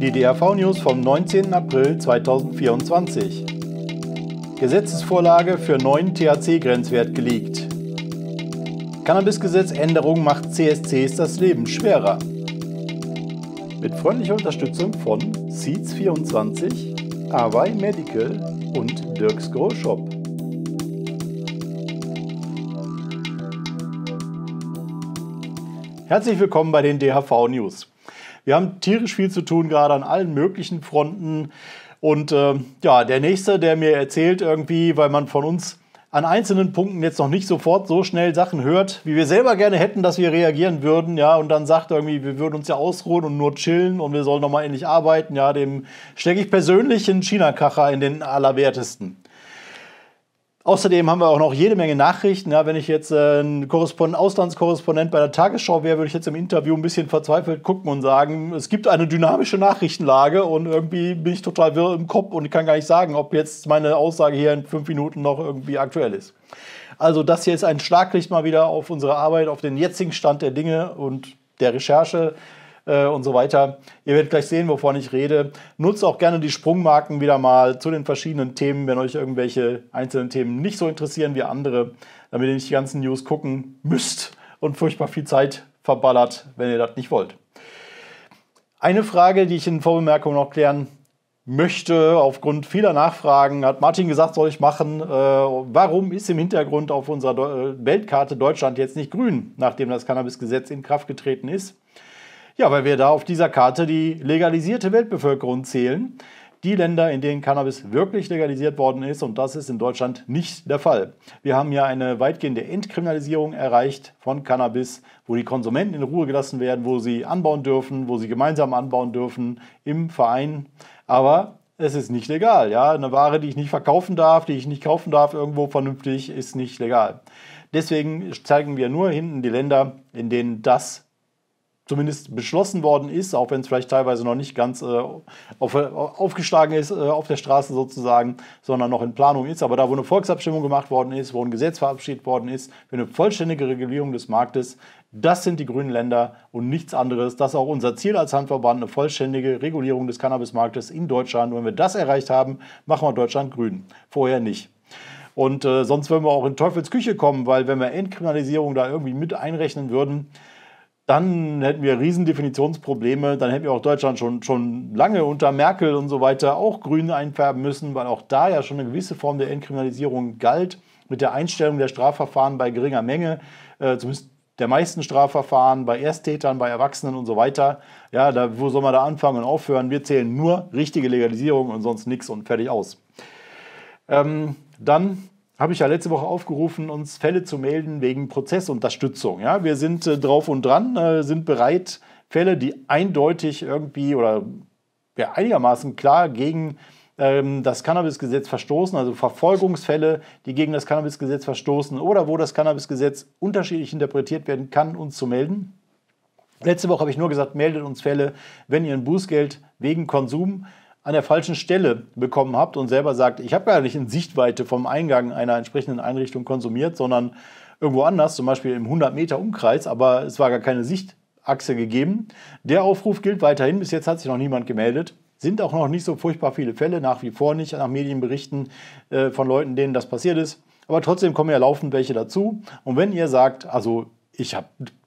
Die DDRV-News vom 19. April 2024. Gesetzesvorlage für neuen THC-Grenzwert geleakt. Cannabisgesetzänderung macht CSCs das Leben schwerer. Mit freundlicher Unterstützung von Seeds24, Awai Medical und Dirks Grow Shop. Herzlich willkommen bei den DHV News. Wir haben tierisch viel zu tun, gerade an allen möglichen Fronten. Und äh, ja, der Nächste, der mir erzählt irgendwie, weil man von uns an einzelnen Punkten jetzt noch nicht sofort so schnell Sachen hört, wie wir selber gerne hätten, dass wir reagieren würden, ja, und dann sagt irgendwie, wir würden uns ja ausruhen und nur chillen und wir sollen nochmal endlich arbeiten, ja, dem stecke ich persönlich in China-Kacher in den Allerwertesten. Außerdem haben wir auch noch jede Menge Nachrichten. Ja, wenn ich jetzt äh, ein Korrespondent, Auslandskorrespondent bei der Tagesschau wäre, würde ich jetzt im Interview ein bisschen verzweifelt gucken und sagen, es gibt eine dynamische Nachrichtenlage und irgendwie bin ich total wirr im Kopf und kann gar nicht sagen, ob jetzt meine Aussage hier in fünf Minuten noch irgendwie aktuell ist. Also das hier ist ein Schlaglicht mal wieder auf unsere Arbeit, auf den jetzigen Stand der Dinge und der Recherche äh, und so weiter. Ihr werdet gleich sehen, wovon ich rede. Nutzt auch gerne die Sprungmarken wieder mal zu den verschiedenen Themen, wenn euch irgendwelche einzelnen Themen nicht so interessieren wie andere, damit ihr nicht die ganzen News gucken müsst und furchtbar viel Zeit verballert, wenn ihr das nicht wollt. Eine Frage, die ich in Vorbemerkung noch klären möchte, aufgrund vieler Nachfragen, hat Martin gesagt, soll ich machen. Äh, warum ist im Hintergrund auf unserer äh, Weltkarte Deutschland jetzt nicht grün, nachdem das Cannabis-Gesetz in Kraft getreten ist? Ja, weil wir da auf dieser Karte die legalisierte Weltbevölkerung zählen. Die Länder, in denen Cannabis wirklich legalisiert worden ist, und das ist in Deutschland nicht der Fall. Wir haben ja eine weitgehende Entkriminalisierung erreicht von Cannabis, wo die Konsumenten in Ruhe gelassen werden, wo sie anbauen dürfen, wo sie gemeinsam anbauen dürfen im Verein. Aber es ist nicht legal. Ja? Eine Ware, die ich nicht verkaufen darf, die ich nicht kaufen darf, irgendwo vernünftig, ist nicht legal. Deswegen zeigen wir nur hinten die Länder, in denen das zumindest beschlossen worden ist, auch wenn es vielleicht teilweise noch nicht ganz äh, auf, aufgeschlagen ist äh, auf der Straße sozusagen, sondern noch in Planung ist. Aber da, wo eine Volksabstimmung gemacht worden ist, wo ein Gesetz verabschiedet worden ist für eine vollständige Regulierung des Marktes, das sind die grünen Länder und nichts anderes. Das ist auch unser Ziel als Handverband, eine vollständige Regulierung des Cannabismarktes in Deutschland. Und wenn wir das erreicht haben, machen wir Deutschland grün. Vorher nicht. Und äh, sonst würden wir auch in Teufelsküche kommen, weil wenn wir Entkriminalisierung da irgendwie mit einrechnen würden, dann hätten wir Riesendefinitionsprobleme. Dann hätten wir auch Deutschland schon, schon lange unter Merkel und so weiter auch grün einfärben müssen, weil auch da ja schon eine gewisse Form der Entkriminalisierung galt mit der Einstellung der Strafverfahren bei geringer Menge, äh, zumindest der meisten Strafverfahren, bei Ersttätern, bei Erwachsenen und so weiter. Ja, da, wo soll man da anfangen und aufhören? Wir zählen nur richtige Legalisierung und sonst nichts und fertig aus. Ähm, dann habe ich ja letzte Woche aufgerufen, uns Fälle zu melden wegen Prozessunterstützung. Ja, wir sind äh, drauf und dran, äh, sind bereit, Fälle, die eindeutig irgendwie oder ja, einigermaßen klar gegen ähm, das Cannabisgesetz verstoßen, also Verfolgungsfälle, die gegen das Cannabisgesetz verstoßen oder wo das Cannabisgesetz unterschiedlich interpretiert werden kann, uns zu melden. Letzte Woche habe ich nur gesagt, meldet uns Fälle, wenn ihr ein Bußgeld wegen Konsum an der falschen Stelle bekommen habt und selber sagt, ich habe gar nicht in Sichtweite vom Eingang einer entsprechenden Einrichtung konsumiert, sondern irgendwo anders, zum Beispiel im 100 Meter Umkreis, aber es war gar keine Sichtachse gegeben. Der Aufruf gilt weiterhin, bis jetzt hat sich noch niemand gemeldet. Sind auch noch nicht so furchtbar viele Fälle, nach wie vor nicht, nach Medienberichten äh, von Leuten, denen das passiert ist. Aber trotzdem kommen ja laufend welche dazu. Und wenn ihr sagt, also ich habe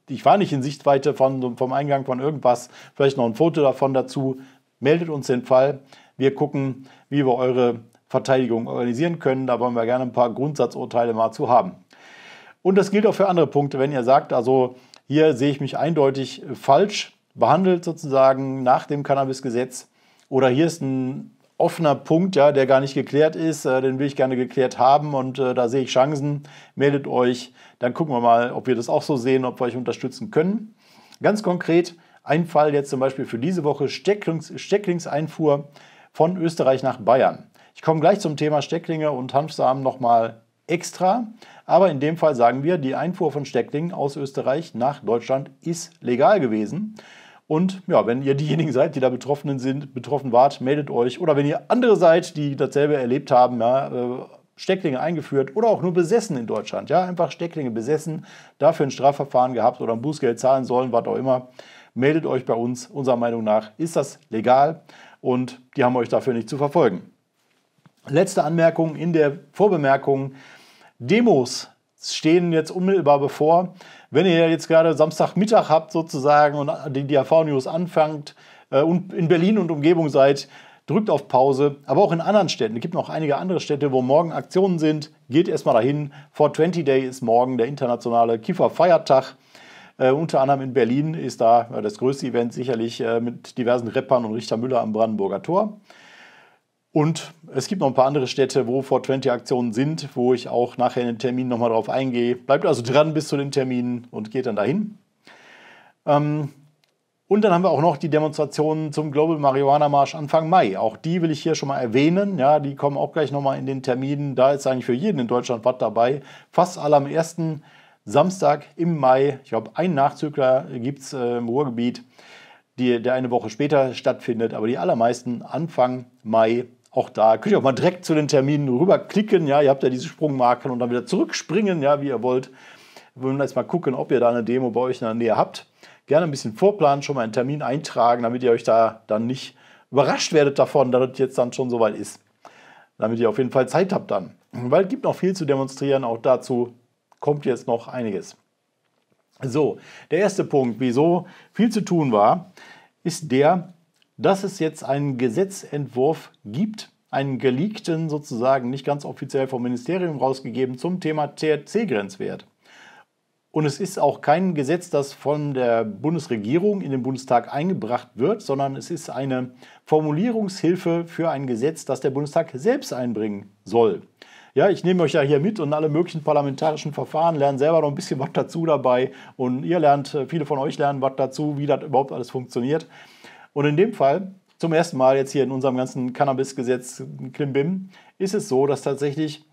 ich war nicht in Sichtweite von, vom Eingang von irgendwas, vielleicht noch ein Foto davon dazu, meldet uns den Fall. Wir gucken, wie wir eure Verteidigung organisieren können. Da wollen wir gerne ein paar Grundsatzurteile mal zu haben. Und das gilt auch für andere Punkte, wenn ihr sagt, also hier sehe ich mich eindeutig falsch behandelt sozusagen nach dem Cannabisgesetz oder hier ist ein offener Punkt, ja, der gar nicht geklärt ist, äh, den will ich gerne geklärt haben und äh, da sehe ich Chancen, meldet euch, dann gucken wir mal, ob wir das auch so sehen, ob wir euch unterstützen können. Ganz konkret ein Fall jetzt zum Beispiel für diese Woche Stecklings, Stecklingseinfuhr von Österreich nach Bayern. Ich komme gleich zum Thema Stecklinge und Hanfsamen nochmal extra. Aber in dem Fall sagen wir, die Einfuhr von Stecklingen aus Österreich nach Deutschland ist legal gewesen. Und ja, wenn ihr diejenigen seid, die da Betroffenen sind, betroffen wart, meldet euch. Oder wenn ihr andere seid, die dasselbe erlebt haben, ja, äh, Stecklinge eingeführt oder auch nur besessen in Deutschland. Ja, einfach Stecklinge besessen, dafür ein Strafverfahren gehabt oder ein Bußgeld zahlen sollen, was auch immer meldet euch bei uns. Unserer Meinung nach ist das legal und die haben euch dafür nicht zu verfolgen. Letzte Anmerkung in der Vorbemerkung. Demos stehen jetzt unmittelbar bevor. Wenn ihr jetzt gerade Samstagmittag habt sozusagen und die DAV-News anfangt äh, und in Berlin und Umgebung seid, drückt auf Pause. Aber auch in anderen Städten. Es gibt noch einige andere Städte, wo morgen Aktionen sind. Geht erstmal dahin. 20 Day ist morgen der internationale Kieferfeiertag. Äh, unter anderem in Berlin ist da das größte Event sicherlich äh, mit diversen Rappern und Richter Müller am Brandenburger Tor. Und es gibt noch ein paar andere Städte, wo 420 Aktionen sind, wo ich auch nachher in den Termin nochmal drauf eingehe. Bleibt also dran bis zu den Terminen und geht dann dahin. Ähm, und dann haben wir auch noch die Demonstrationen zum Global Marihuana Marsch Anfang Mai. Auch die will ich hier schon mal erwähnen. Ja, die kommen auch gleich nochmal in den Terminen. Da ist eigentlich für jeden in Deutschland was dabei. Fast alle am ersten Samstag im Mai, ich glaube, einen Nachzügler gibt es äh, im Ruhrgebiet, die, der eine Woche später stattfindet, aber die allermeisten Anfang Mai. Auch da könnt ihr auch mal direkt zu den Terminen rüberklicken. Ja, ihr habt ja diese Sprungmarken und dann wieder zurückspringen, ja, wie ihr wollt. Wir wollen jetzt mal gucken, ob ihr da eine Demo bei euch in der Nähe habt. Gerne ein bisschen vorplanen, schon mal einen Termin eintragen, damit ihr euch da dann nicht überrascht werdet davon, dass es jetzt dann schon soweit ist. Damit ihr auf jeden Fall Zeit habt dann. Weil es gibt noch viel zu demonstrieren, auch dazu kommt jetzt noch einiges. So, der erste Punkt, wieso viel zu tun war, ist der, dass es jetzt einen Gesetzentwurf gibt, einen geleakten sozusagen, nicht ganz offiziell vom Ministerium rausgegeben, zum Thema THC-Grenzwert. Und es ist auch kein Gesetz, das von der Bundesregierung in den Bundestag eingebracht wird, sondern es ist eine Formulierungshilfe für ein Gesetz, das der Bundestag selbst einbringen soll ja, ich nehme euch ja hier mit und alle möglichen parlamentarischen Verfahren, lernen selber noch ein bisschen was dazu dabei und ihr lernt, äh, viele von euch lernen was dazu, wie das überhaupt alles funktioniert. Und in dem Fall, zum ersten Mal jetzt hier in unserem ganzen Cannabis-Gesetz äh, Klimbim, ist es so, dass tatsächlich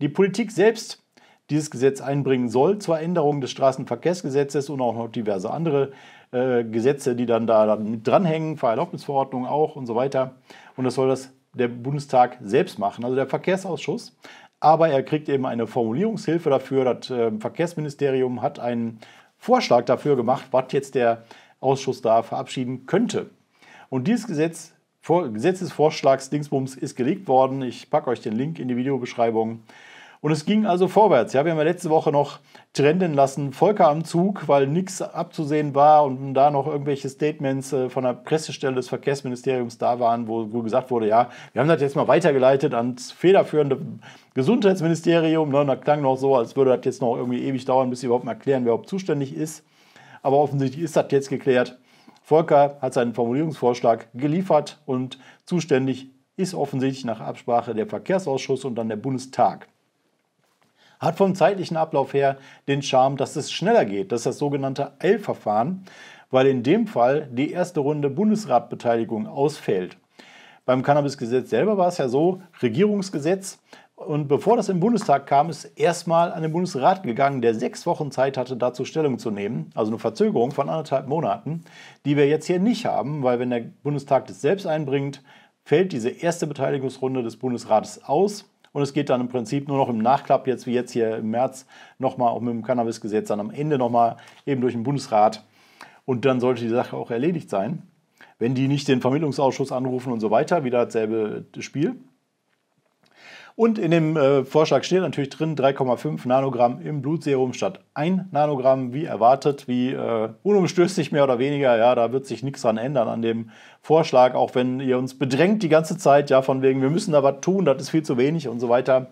die Politik selbst dieses Gesetz einbringen soll zur Änderung des Straßenverkehrsgesetzes und auch noch diverse andere äh, Gesetze, die dann da dann mit dranhängen, Fahrerlaubnisverordnung auch und so weiter. Und das soll das der Bundestag selbst machen, also der Verkehrsausschuss. Aber er kriegt eben eine Formulierungshilfe dafür. Das äh, Verkehrsministerium hat einen Vorschlag dafür gemacht, was jetzt der Ausschuss da verabschieden könnte. Und dieses Gesetz, Vor Gesetzesvorschlags Dingsbums ist gelegt worden. Ich packe euch den Link in die Videobeschreibung. Und es ging also vorwärts. Ja, wir haben ja letzte Woche noch trenden lassen, Volker am Zug, weil nichts abzusehen war und da noch irgendwelche Statements äh, von der Pressestelle des Verkehrsministeriums da waren, wo, gesagt wurde, ja, wir haben das jetzt mal weitergeleitet ans federführende Gesundheitsministerium. Ne? da klang noch so, als würde das jetzt noch irgendwie ewig dauern, bis sie überhaupt mal erklären, wer überhaupt zuständig ist. Aber offensichtlich ist das jetzt geklärt. Volker hat seinen Formulierungsvorschlag geliefert und zuständig ist offensichtlich nach Absprache der Verkehrsausschuss und dann der Bundestag hat vom zeitlichen Ablauf her den Charme, dass es schneller geht. Das ist das sogenannte Eilverfahren, weil in dem Fall die erste Runde Bundesratbeteiligung ausfällt. Beim Cannabisgesetz selber war es ja so, Regierungsgesetz. Und bevor das im Bundestag kam, ist erstmal an den Bundesrat gegangen, der sechs Wochen Zeit hatte, dazu Stellung zu nehmen. Also eine Verzögerung von anderthalb Monaten, die wir jetzt hier nicht haben, weil wenn der Bundestag das selbst einbringt, fällt diese erste Beteiligungsrunde des Bundesrates aus und es geht dann im Prinzip nur noch im Nachklapp, jetzt wie jetzt hier im März, nochmal auch mit dem Cannabisgesetz, dann am Ende nochmal eben durch den Bundesrat. Und dann sollte die Sache auch erledigt sein. Wenn die nicht den Vermittlungsausschuss anrufen und so weiter, wieder dasselbe Spiel. Und in dem äh, Vorschlag steht natürlich drin 3,5 Nanogramm im Blutserum statt 1 Nanogramm, wie erwartet, wie äh, unumstößlich mehr oder weniger. Ja, da wird sich nichts dran ändern an dem Vorschlag, auch wenn ihr uns bedrängt die ganze Zeit, ja, von wegen, wir müssen da was tun, das ist viel zu wenig und so weiter.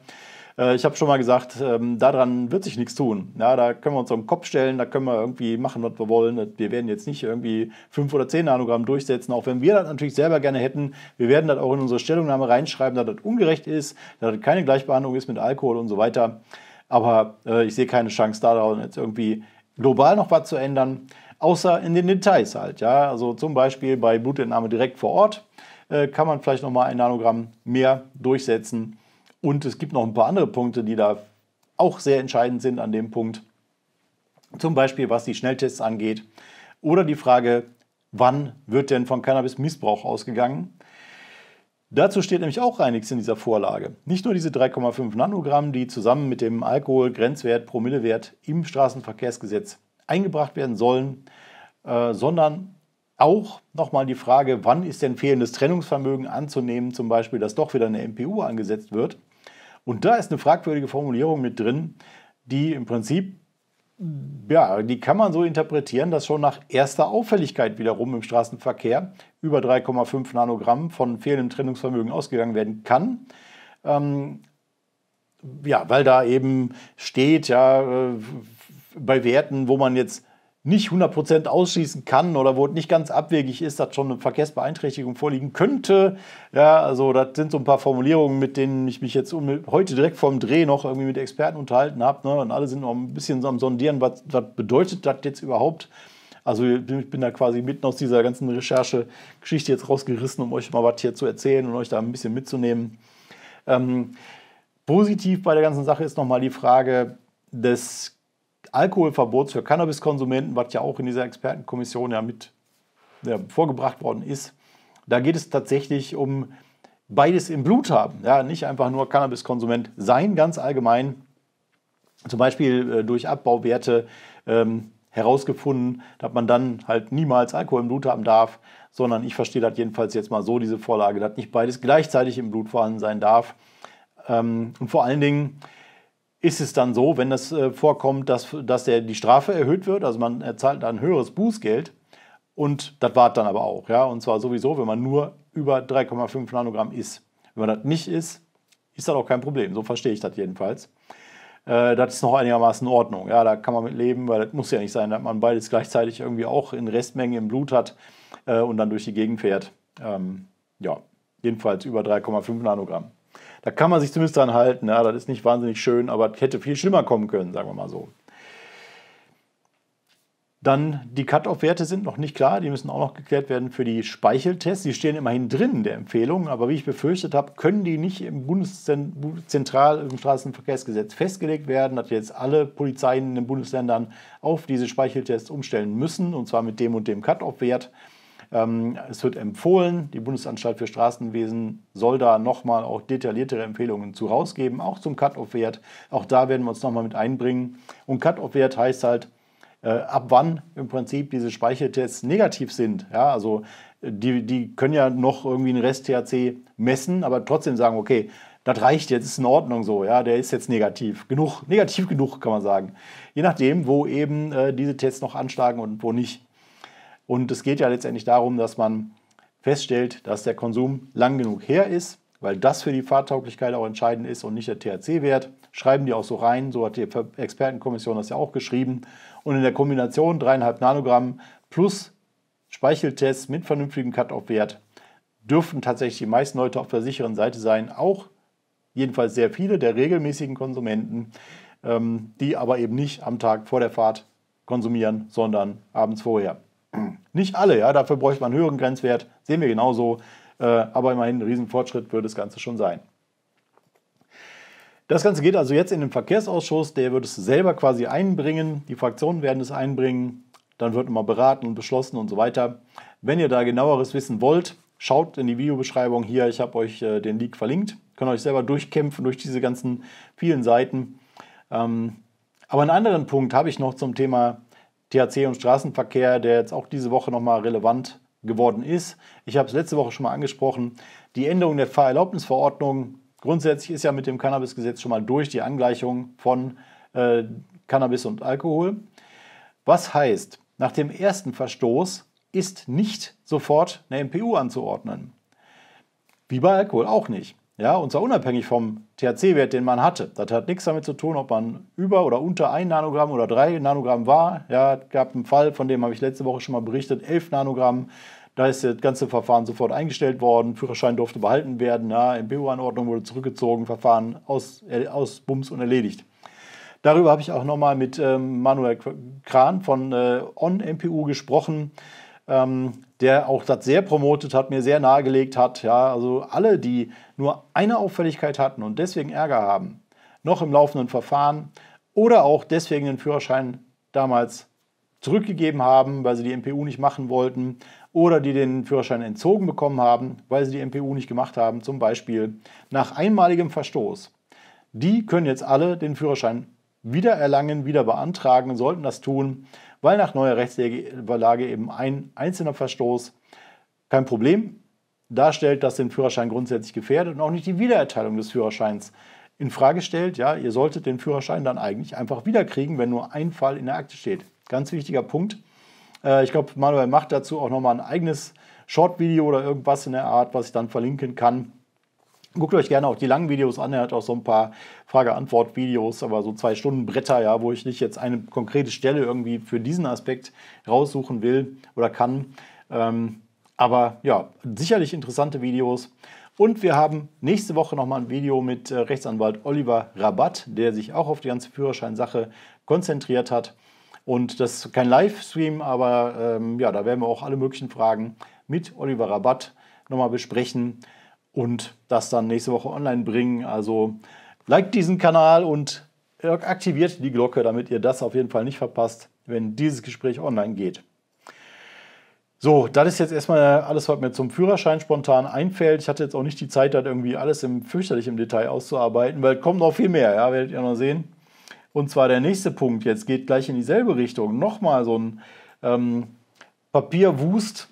Äh, ich habe schon mal gesagt, ähm, daran wird sich nichts tun. Ja, da können wir uns auf den Kopf stellen, da können wir irgendwie machen, was wir wollen. Wir werden jetzt nicht irgendwie 5 oder 10 Nanogramm durchsetzen, auch wenn wir das natürlich selber gerne hätten. Wir werden das auch in unsere Stellungnahme reinschreiben, da das ungerecht ist, da das keine Gleichbehandlung ist mit Alkohol und so weiter. Aber äh, ich sehe keine Chance daran, jetzt irgendwie global noch was zu ändern, außer in den Details halt. Ja? Also zum Beispiel bei Blutentnahme direkt vor Ort äh, kann man vielleicht nochmal ein Nanogramm mehr durchsetzen. Und es gibt noch ein paar andere Punkte, die da auch sehr entscheidend sind an dem Punkt. Zum Beispiel was die Schnelltests angeht oder die Frage, wann wird denn von Cannabis Missbrauch ausgegangen? Dazu steht nämlich auch einiges in dieser Vorlage. Nicht nur diese 3,5 Nanogramm, die zusammen mit dem Alkoholgrenzwert, Promillewert im Straßenverkehrsgesetz eingebracht werden sollen, äh, sondern auch nochmal die Frage, wann ist denn fehlendes Trennungsvermögen anzunehmen, zum Beispiel, dass doch wieder eine MPU angesetzt wird und da ist eine fragwürdige Formulierung mit drin, die im Prinzip, ja, die kann man so interpretieren, dass schon nach erster Auffälligkeit wiederum im Straßenverkehr über 3,5 Nanogramm von fehlendem Trennungsvermögen ausgegangen werden kann. Ähm, ja, weil da eben steht, ja, äh, bei Werten, wo man jetzt nicht 100% ausschließen kann oder wo es nicht ganz abwegig ist, dass schon eine Verkehrsbeeinträchtigung vorliegen könnte. Ja, also das sind so ein paar Formulierungen, mit denen ich mich jetzt heute direkt vorm Dreh noch irgendwie mit Experten unterhalten habe. Ne? Und alle sind noch ein bisschen so am Sondieren, was, was bedeutet das jetzt überhaupt? Also ich bin da quasi mitten aus dieser ganzen Recherche-Geschichte jetzt rausgerissen, um euch mal was hier zu erzählen und euch da ein bisschen mitzunehmen. Ähm, positiv bei der ganzen Sache ist nochmal die Frage des Alkoholverbots für Cannabiskonsumenten, was ja auch in dieser Expertenkommission ja mit ja, vorgebracht worden ist, da geht es tatsächlich um beides im Blut haben. Ja, nicht einfach nur Cannabiskonsument sein, ganz allgemein. Zum Beispiel äh, durch Abbauwerte ähm, herausgefunden, dass man dann halt niemals Alkohol im Blut haben darf, sondern ich verstehe das jedenfalls jetzt mal so, diese Vorlage, dass nicht beides gleichzeitig im Blut vorhanden sein darf. Ähm, und vor allen Dingen ist es dann so, wenn das äh, vorkommt, dass, dass der, die Strafe erhöht wird, also man zahlt dann ein höheres Bußgeld und das war dann aber auch, ja, und zwar sowieso, wenn man nur über 3,5 Nanogramm isst. Wenn man das nicht isst, ist das auch kein Problem, so verstehe ich das jedenfalls. Äh, das ist noch einigermaßen in Ordnung, ja, da kann man mit leben, weil das muss ja nicht sein, dass man beides gleichzeitig irgendwie auch in Restmengen im Blut hat äh, und dann durch die Gegend fährt. Ähm, ja, jedenfalls über 3,5 Nanogramm. Da kann man sich zumindest dran halten. Ja, das ist nicht wahnsinnig schön, aber hätte viel schlimmer kommen können, sagen wir mal so. Dann die Cut-off-Werte sind noch nicht klar, die müssen auch noch geklärt werden für die Speicheltests. Die stehen immerhin drin in der Empfehlung, aber wie ich befürchtet habe, können die nicht im Bundeszentral im Straßenverkehrsgesetz festgelegt werden, dass jetzt alle Polizeien in den Bundesländern auf diese Speicheltests umstellen müssen, und zwar mit dem und dem Cut-off-Wert. Ähm, es wird empfohlen, die Bundesanstalt für Straßenwesen soll da nochmal auch detailliertere Empfehlungen zu rausgeben, auch zum Cut-Off-Wert. Auch da werden wir uns nochmal mit einbringen. Und Cut-Off-Wert heißt halt, äh, ab wann im Prinzip diese Speichertests negativ sind. Ja, also äh, die, die können ja noch irgendwie einen Rest-THC messen, aber trotzdem sagen, okay, das reicht jetzt, ist in Ordnung so, ja, der ist jetzt negativ. Genug, negativ genug, kann man sagen. Je nachdem, wo eben äh, diese Tests noch anschlagen und wo nicht. Und es geht ja letztendlich darum, dass man feststellt, dass der Konsum lang genug her ist, weil das für die Fahrtauglichkeit auch entscheidend ist und nicht der THC-Wert. Schreiben die auch so rein, so hat die Expertenkommission das ja auch geschrieben. Und in der Kombination dreieinhalb Nanogramm plus Speicheltest mit vernünftigem Cut-Off-Wert dürften tatsächlich die meisten Leute auf der sicheren Seite sein, auch jedenfalls sehr viele der regelmäßigen Konsumenten, ähm, die aber eben nicht am Tag vor der Fahrt konsumieren, sondern abends vorher. Nicht alle, ja, dafür bräuchte man einen höheren Grenzwert, sehen wir genauso, äh, aber immerhin ein Riesenfortschritt würde das Ganze schon sein. Das Ganze geht also jetzt in den Verkehrsausschuss, der wird es selber quasi einbringen, die Fraktionen werden es einbringen, dann wird immer beraten und beschlossen und so weiter. Wenn ihr da genaueres wissen wollt, schaut in die Videobeschreibung hier, ich habe euch äh, den Link verlinkt, könnt euch selber durchkämpfen durch diese ganzen vielen Seiten. Ähm, aber einen anderen Punkt habe ich noch zum Thema THC und Straßenverkehr, der jetzt auch diese Woche nochmal relevant geworden ist. Ich habe es letzte Woche schon mal angesprochen. Die Änderung der Fahrerlaubnisverordnung. Grundsätzlich ist ja mit dem Cannabisgesetz schon mal durch die Angleichung von äh, Cannabis und Alkohol. Was heißt, nach dem ersten Verstoß ist nicht sofort eine MPU anzuordnen. Wie bei Alkohol auch nicht. Ja, und zwar unabhängig vom THC-Wert, den man hatte. Das hat nichts damit zu tun, ob man über oder unter 1 Nanogramm oder 3 Nanogramm war. Ja, es gab einen Fall, von dem habe ich letzte Woche schon mal berichtet, 11 Nanogramm. Da ist das ganze Verfahren sofort eingestellt worden. Führerschein durfte behalten werden. Ja, MBU-Anordnung wurde zurückgezogen. Verfahren aus, äh, aus Bums und erledigt. Darüber habe ich auch nochmal mit ähm, Manuel Kran von äh, OnMPU gesprochen ähm, der auch das sehr promotet hat, mir sehr nahegelegt hat. Ja, also alle, die nur eine Auffälligkeit hatten und deswegen Ärger haben, noch im laufenden Verfahren oder auch deswegen den Führerschein damals zurückgegeben haben, weil sie die MPU nicht machen wollten oder die den Führerschein entzogen bekommen haben, weil sie die MPU nicht gemacht haben, zum Beispiel nach einmaligem Verstoß. Die können jetzt alle den Führerschein wieder erlangen, wieder beantragen, sollten das tun weil nach neuer Rechtslage eben ein einzelner Verstoß kein Problem darstellt, das den Führerschein grundsätzlich gefährdet und auch nicht die Wiedererteilung des Führerscheins in Frage stellt. Ja, ihr solltet den Führerschein dann eigentlich einfach wiederkriegen, wenn nur ein Fall in der Akte steht. Ganz wichtiger Punkt. Äh, ich glaube, Manuel macht dazu auch nochmal ein eigenes Short-Video oder irgendwas in der Art, was ich dann verlinken kann. Guckt euch gerne auch die langen Videos an. Er hat auch so ein paar Frage-Antwort-Videos, aber so zwei Stunden Bretter, ja, wo ich nicht jetzt eine konkrete Stelle irgendwie für diesen Aspekt raussuchen will oder kann. Ähm, aber ja, sicherlich interessante Videos. Und wir haben nächste Woche nochmal ein Video mit äh, Rechtsanwalt Oliver Rabatt, der sich auch auf die ganze Führerscheinsache konzentriert hat. Und das ist kein Livestream, aber ähm, ja, da werden wir auch alle möglichen Fragen mit Oliver Rabatt nochmal besprechen und das dann nächste Woche online bringen. Also liked diesen Kanal und äh, aktiviert die Glocke, damit ihr das auf jeden Fall nicht verpasst, wenn dieses Gespräch online geht. So, das ist jetzt erstmal alles, was mir zum Führerschein spontan einfällt. Ich hatte jetzt auch nicht die Zeit, das irgendwie alles im, fürchterlich im Detail auszuarbeiten, weil kommt noch viel mehr, ja, werdet ihr noch sehen. Und zwar der nächste Punkt, jetzt geht gleich in dieselbe Richtung. Nochmal so ein ähm, Papierwust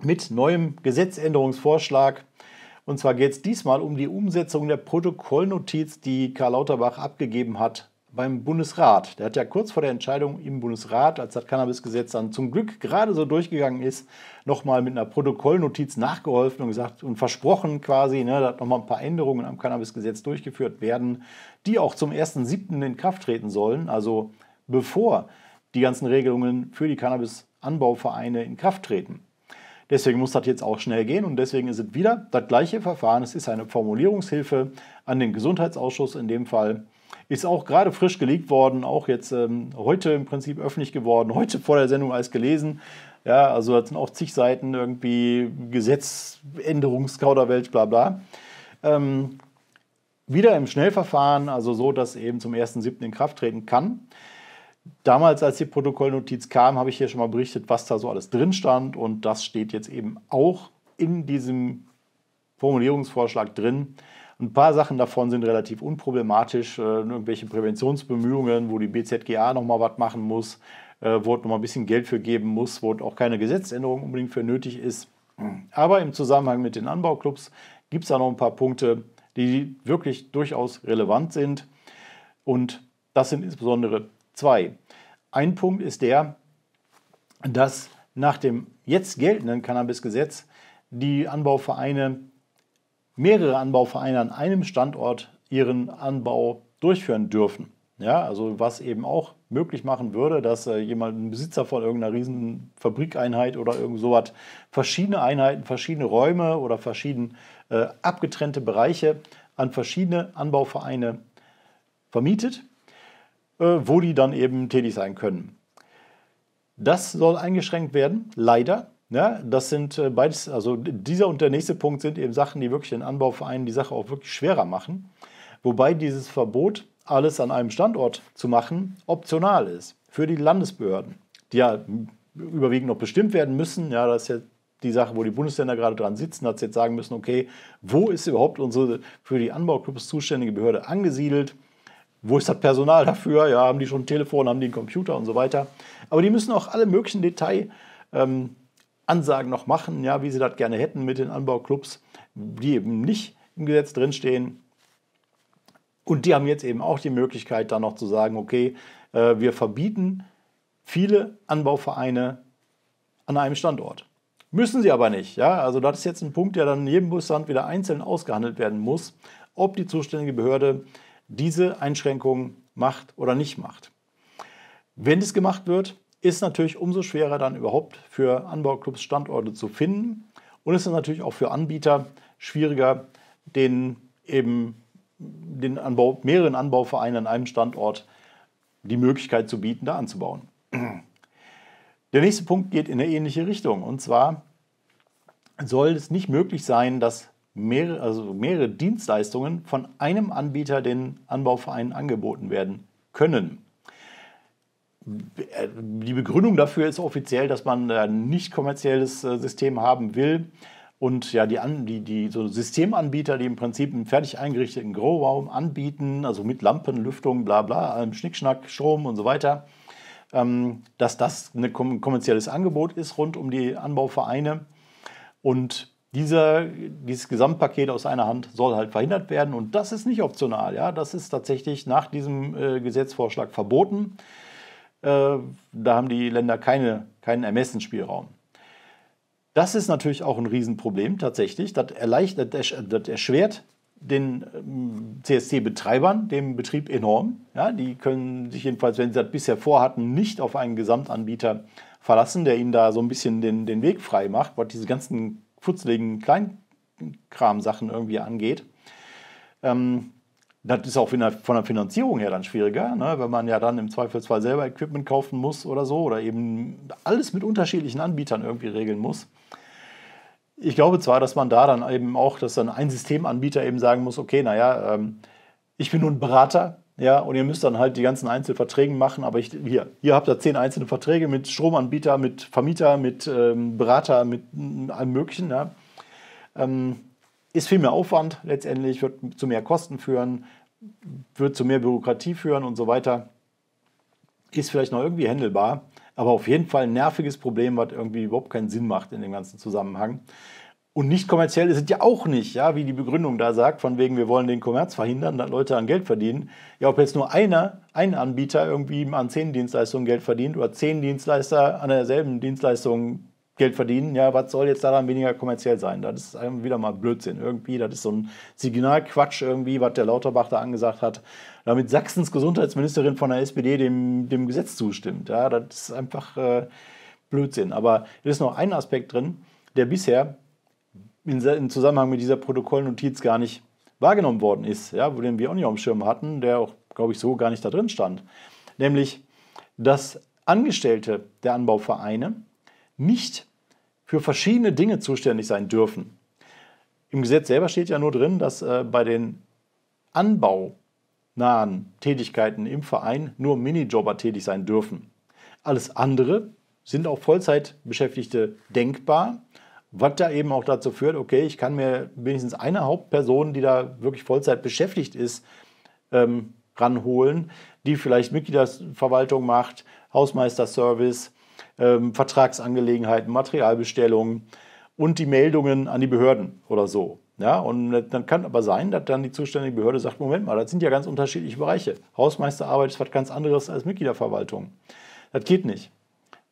mit neuem Gesetzänderungsvorschlag und zwar geht es diesmal um die Umsetzung der Protokollnotiz, die Karl Lauterbach abgegeben hat beim Bundesrat. Der hat ja kurz vor der Entscheidung im Bundesrat, als das Cannabisgesetz dann zum Glück gerade so durchgegangen ist, nochmal mit einer Protokollnotiz nachgeholfen und gesagt und versprochen quasi, ne, dass nochmal ein paar Änderungen am Cannabisgesetz durchgeführt werden, die auch zum 1.7. in Kraft treten sollen, also bevor die ganzen Regelungen für die Cannabisanbauvereine in Kraft treten. Deswegen muss das jetzt auch schnell gehen und deswegen ist es wieder das gleiche Verfahren. Es ist eine Formulierungshilfe an den Gesundheitsausschuss in dem Fall. Ist auch gerade frisch gelegt worden, auch jetzt ähm, heute im Prinzip öffentlich geworden, heute vor der Sendung als gelesen. Ja, also das sind auch zig Seiten irgendwie Gesetzänderungskauderwelt, bla bla. Ähm, wieder im Schnellverfahren, also so, dass eben zum 1.7. in Kraft treten kann. Damals, als die Protokollnotiz kam, habe ich hier schon mal berichtet, was da so alles drin stand. Und das steht jetzt eben auch in diesem Formulierungsvorschlag drin. Ein paar Sachen davon sind relativ unproblematisch. Äh, irgendwelche Präventionsbemühungen, wo die BZGA nochmal was machen muss, äh, wo es nochmal ein bisschen Geld für geben muss, wo auch keine Gesetzänderung unbedingt für nötig ist. Aber im Zusammenhang mit den Anbauclubs gibt es da noch ein paar Punkte, die wirklich durchaus relevant sind. Und das sind insbesondere Zwei. Ein Punkt ist der, dass nach dem jetzt geltenden Cannabisgesetz die Anbauvereine, mehrere Anbauvereine an einem Standort ihren Anbau durchführen dürfen. Ja, also was eben auch möglich machen würde, dass äh, jemand, ein Besitzer von irgendeiner riesen Fabrikeinheit oder irgend sowas, verschiedene Einheiten, verschiedene Räume oder verschieden äh, abgetrennte Bereiche an verschiedene Anbauvereine vermietet äh, wo die dann eben tätig sein können. Das soll eingeschränkt werden, leider. Ja, ne? das sind äh, beides, also dieser und der nächste Punkt sind eben Sachen, die wirklich den Anbauvereinen die Sache auch wirklich schwerer machen. Wobei dieses Verbot, alles an einem Standort zu machen, optional ist für die Landesbehörden, die ja überwiegend noch bestimmt werden müssen. Ja, das ist ja die Sache, wo die Bundesländer gerade dran sitzen, hat sie jetzt sagen müssen, okay, wo ist überhaupt unsere für die Anbauclubs zuständige Behörde angesiedelt? Wo ist das Personal dafür? Ja, haben die schon ein Telefon, haben die einen Computer und so weiter. Aber die müssen auch alle möglichen Detailansagen ähm, noch machen, ja, wie sie das gerne hätten mit den Anbauclubs, die eben nicht im Gesetz drinstehen. Und die haben jetzt eben auch die Möglichkeit, dann noch zu sagen, okay, äh, wir verbieten viele Anbauvereine an einem Standort. Müssen sie aber nicht. Ja? Also das ist jetzt ein Punkt, der dann in jedem Bundesland wieder einzeln ausgehandelt werden muss, ob die zuständige Behörde diese Einschränkungen macht oder nicht macht. Wenn es gemacht wird, ist natürlich umso schwerer dann überhaupt für Anbauclubs Standorte zu finden und es ist natürlich auch für Anbieter schwieriger, den eben den Anbau, mehreren Anbauvereinen an einem Standort die Möglichkeit zu bieten, da anzubauen. Der nächste Punkt geht in eine ähnliche Richtung und zwar soll es nicht möglich sein, dass mehrere, also mehrere Dienstleistungen von einem Anbieter den Anbauvereinen angeboten werden können. Die Begründung dafür ist offiziell, dass man ein nicht kommerzielles äh, System haben will. Und ja, die, die, die so Systemanbieter, die im Prinzip einen fertig eingerichteten Grohraum anbieten, also mit Lampen, Lüftung, bla bla, allem Schnickschnack, Strom und so weiter, ähm, dass das ein kommerzielles Angebot ist rund um die Anbauvereine. Und dieser, dieses Gesamtpaket aus einer Hand soll halt verhindert werden und das ist nicht optional. Ja? Das ist tatsächlich nach diesem äh, Gesetzvorschlag verboten. Äh, da haben die Länder keine, keinen Ermessensspielraum. Das ist natürlich auch ein Riesenproblem tatsächlich. Das, erleichtert, das erschwert den ähm, CSC-Betreibern, dem Betrieb enorm. Ja, die können sich jedenfalls, wenn sie das bisher vorhatten, nicht auf einen Gesamtanbieter verlassen, der ihnen da so ein bisschen den, den Weg frei macht, was diese ganzen putzeligen Kleinkramsachen irgendwie angeht. Ähm, das ist auch von der Finanzierung her dann schwieriger, ne? wenn man ja dann im Zweifelsfall selber Equipment kaufen muss oder so oder eben alles mit unterschiedlichen Anbietern irgendwie regeln muss. Ich glaube zwar, dass man da dann eben auch, dass dann ein Systemanbieter eben sagen muss, okay, naja, ähm, ich bin nur ein Berater, ja, und ihr müsst dann halt die ganzen einzelnen Verträge machen. Aber ich, hier, ihr habt da zehn einzelne Verträge mit Stromanbieter, mit Vermieter, mit ähm, Berater, mit mm, allem Möglichen. Ja. Ähm, ist viel mehr Aufwand letztendlich, wird zu mehr Kosten führen, wird zu mehr Bürokratie führen und so weiter. Ist vielleicht noch irgendwie händelbar, aber auf jeden Fall ein nerviges Problem, was irgendwie überhaupt keinen Sinn macht in dem ganzen Zusammenhang. Und nicht kommerziell ist es ja auch nicht, ja, wie die Begründung da sagt, von wegen, wir wollen den Kommerz verhindern, dass Leute an Geld verdienen. Ja, ob jetzt nur einer, ein Anbieter irgendwie an zehn Dienstleistungen Geld verdient oder zehn Dienstleister an derselben Dienstleistung Geld verdienen, ja, was soll jetzt daran weniger kommerziell sein? Das ist wieder mal Blödsinn irgendwie. Das ist so ein Signalquatsch irgendwie, was der Lauterbach da angesagt hat, damit Sachsens Gesundheitsministerin von der SPD dem, dem Gesetz zustimmt. Ja, das ist einfach äh, Blödsinn. Aber es ist noch ein Aspekt drin, der bisher in Zusammenhang mit dieser Protokollnotiz gar nicht wahrgenommen worden ist, ja, den wir auch nicht auf dem Schirm hatten, der auch, glaube ich, so gar nicht da drin stand. Nämlich, dass Angestellte der Anbauvereine nicht für verschiedene Dinge zuständig sein dürfen. Im Gesetz selber steht ja nur drin, dass äh, bei den anbaunahen Tätigkeiten im Verein nur Minijobber tätig sein dürfen. Alles andere sind auch Vollzeitbeschäftigte denkbar was da eben auch dazu führt, okay, ich kann mir wenigstens eine Hauptperson, die da wirklich Vollzeit beschäftigt ist, ähm, ranholen, die vielleicht Mitgliederverwaltung macht, Hausmeisterservice, ähm, Vertragsangelegenheiten, Materialbestellungen und die Meldungen an die Behörden oder so. Ja, und dann kann aber sein, dass dann die zuständige Behörde sagt, Moment mal, das sind ja ganz unterschiedliche Bereiche. Hausmeisterarbeit ist was ganz anderes als Mitgliederverwaltung. Das geht nicht.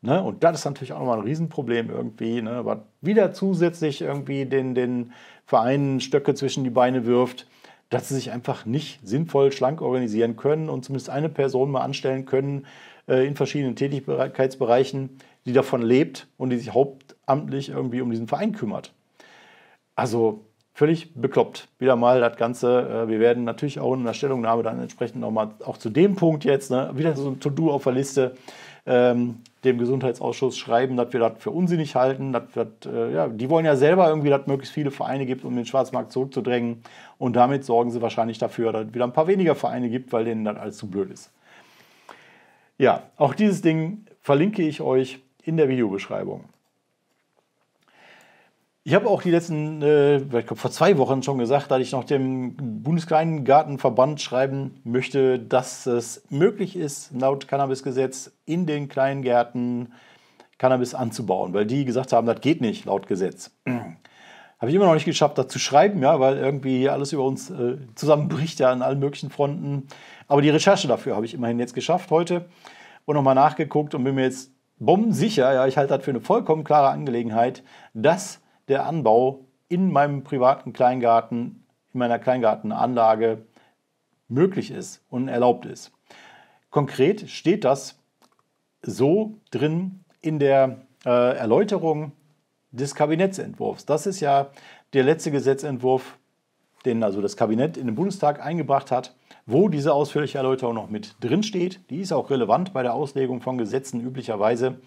Ne? Und das ist natürlich auch nochmal ein Riesenproblem irgendwie, ne? was wieder zusätzlich irgendwie den, den Vereinen Stöcke zwischen die Beine wirft, dass sie sich einfach nicht sinnvoll schlank organisieren können und zumindest eine Person mal anstellen können äh, in verschiedenen Tätigkeitsbereichen, die davon lebt und die sich hauptamtlich irgendwie um diesen Verein kümmert. Also völlig bekloppt. Wieder mal das Ganze. Äh, wir werden natürlich auch in der Stellungnahme dann entsprechend nochmal auch zu dem Punkt jetzt, ne, wieder so ein To-Do auf der Liste. Ähm, dem Gesundheitsausschuss schreiben, dass wir das für unsinnig halten. Dass, dass, äh, ja, die wollen ja selber irgendwie, dass möglichst viele Vereine gibt, um den Schwarzmarkt zurückzudrängen. Und damit sorgen sie wahrscheinlich dafür, dass es wieder ein paar weniger Vereine gibt, weil denen das alles zu blöd ist. Ja, auch dieses Ding verlinke ich euch in der Videobeschreibung. Ich habe auch die letzten, äh, ich glaube vor zwei Wochen schon gesagt, dass ich noch dem Bundeskleingartenverband schreiben möchte, dass es möglich ist, laut Cannabisgesetz in den Kleingärten Cannabis anzubauen, weil die gesagt haben, das geht nicht laut Gesetz. habe ich immer noch nicht geschafft, das zu schreiben, ja, weil irgendwie alles über uns äh, zusammenbricht ja an allen möglichen Fronten. Aber die Recherche dafür habe ich immerhin jetzt geschafft heute und nochmal nachgeguckt und bin mir jetzt bombensicher, ja, ich halte das für eine vollkommen klare Angelegenheit, dass der Anbau in meinem privaten Kleingarten, in meiner Kleingartenanlage möglich ist und erlaubt ist. Konkret steht das so drin in der äh, Erläuterung des Kabinettsentwurfs. Das ist ja der letzte Gesetzentwurf, den also das Kabinett in den Bundestag eingebracht hat, wo diese ausführliche Erläuterung noch mit drin steht. Die ist auch relevant bei der Auslegung von Gesetzen üblicherweise.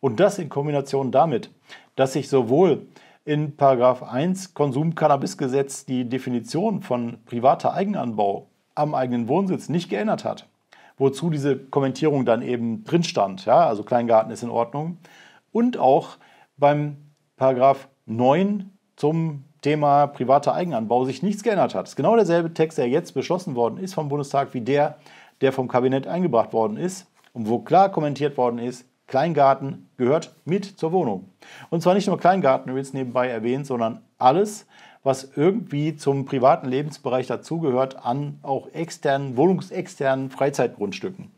Und das in Kombination damit, dass sich sowohl in Paragraph 1 Konsumcannabisgesetz die Definition von privater Eigenanbau am eigenen Wohnsitz nicht geändert hat, wozu diese Kommentierung dann eben drin stand, ja, also Kleingarten ist in Ordnung, und auch beim Paragraph 9 zum Thema privater Eigenanbau sich nichts geändert hat. Es ist genau derselbe Text, der jetzt beschlossen worden ist vom Bundestag, wie der, der vom Kabinett eingebracht worden ist und wo klar kommentiert worden ist, Kleingarten gehört mit zur Wohnung. Und zwar nicht nur Kleingarten, übrigens nebenbei erwähnt, sondern alles, was irgendwie zum privaten Lebensbereich dazugehört, an auch externen, wohnungsexternen Freizeitgrundstücken.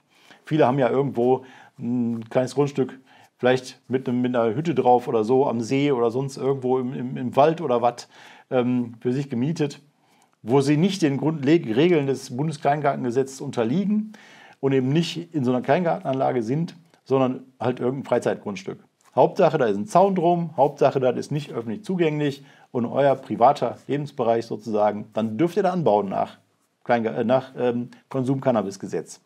Viele haben ja irgendwo ein kleines Grundstück, vielleicht mit, einem, mit einer Hütte drauf oder so, am See oder sonst irgendwo im, im, im Wald oder was, ähm, für sich gemietet, wo sie nicht den Grundregeln des Bundeskleingartengesetzes unterliegen und eben nicht in so einer Kleingartenanlage sind sondern halt irgendein Freizeitgrundstück. Hauptsache, da ist ein Zaun drum, Hauptsache, das ist nicht öffentlich zugänglich und euer privater Lebensbereich sozusagen, dann dürft ihr da anbauen nach, äh, nach ähm, konsum gesetz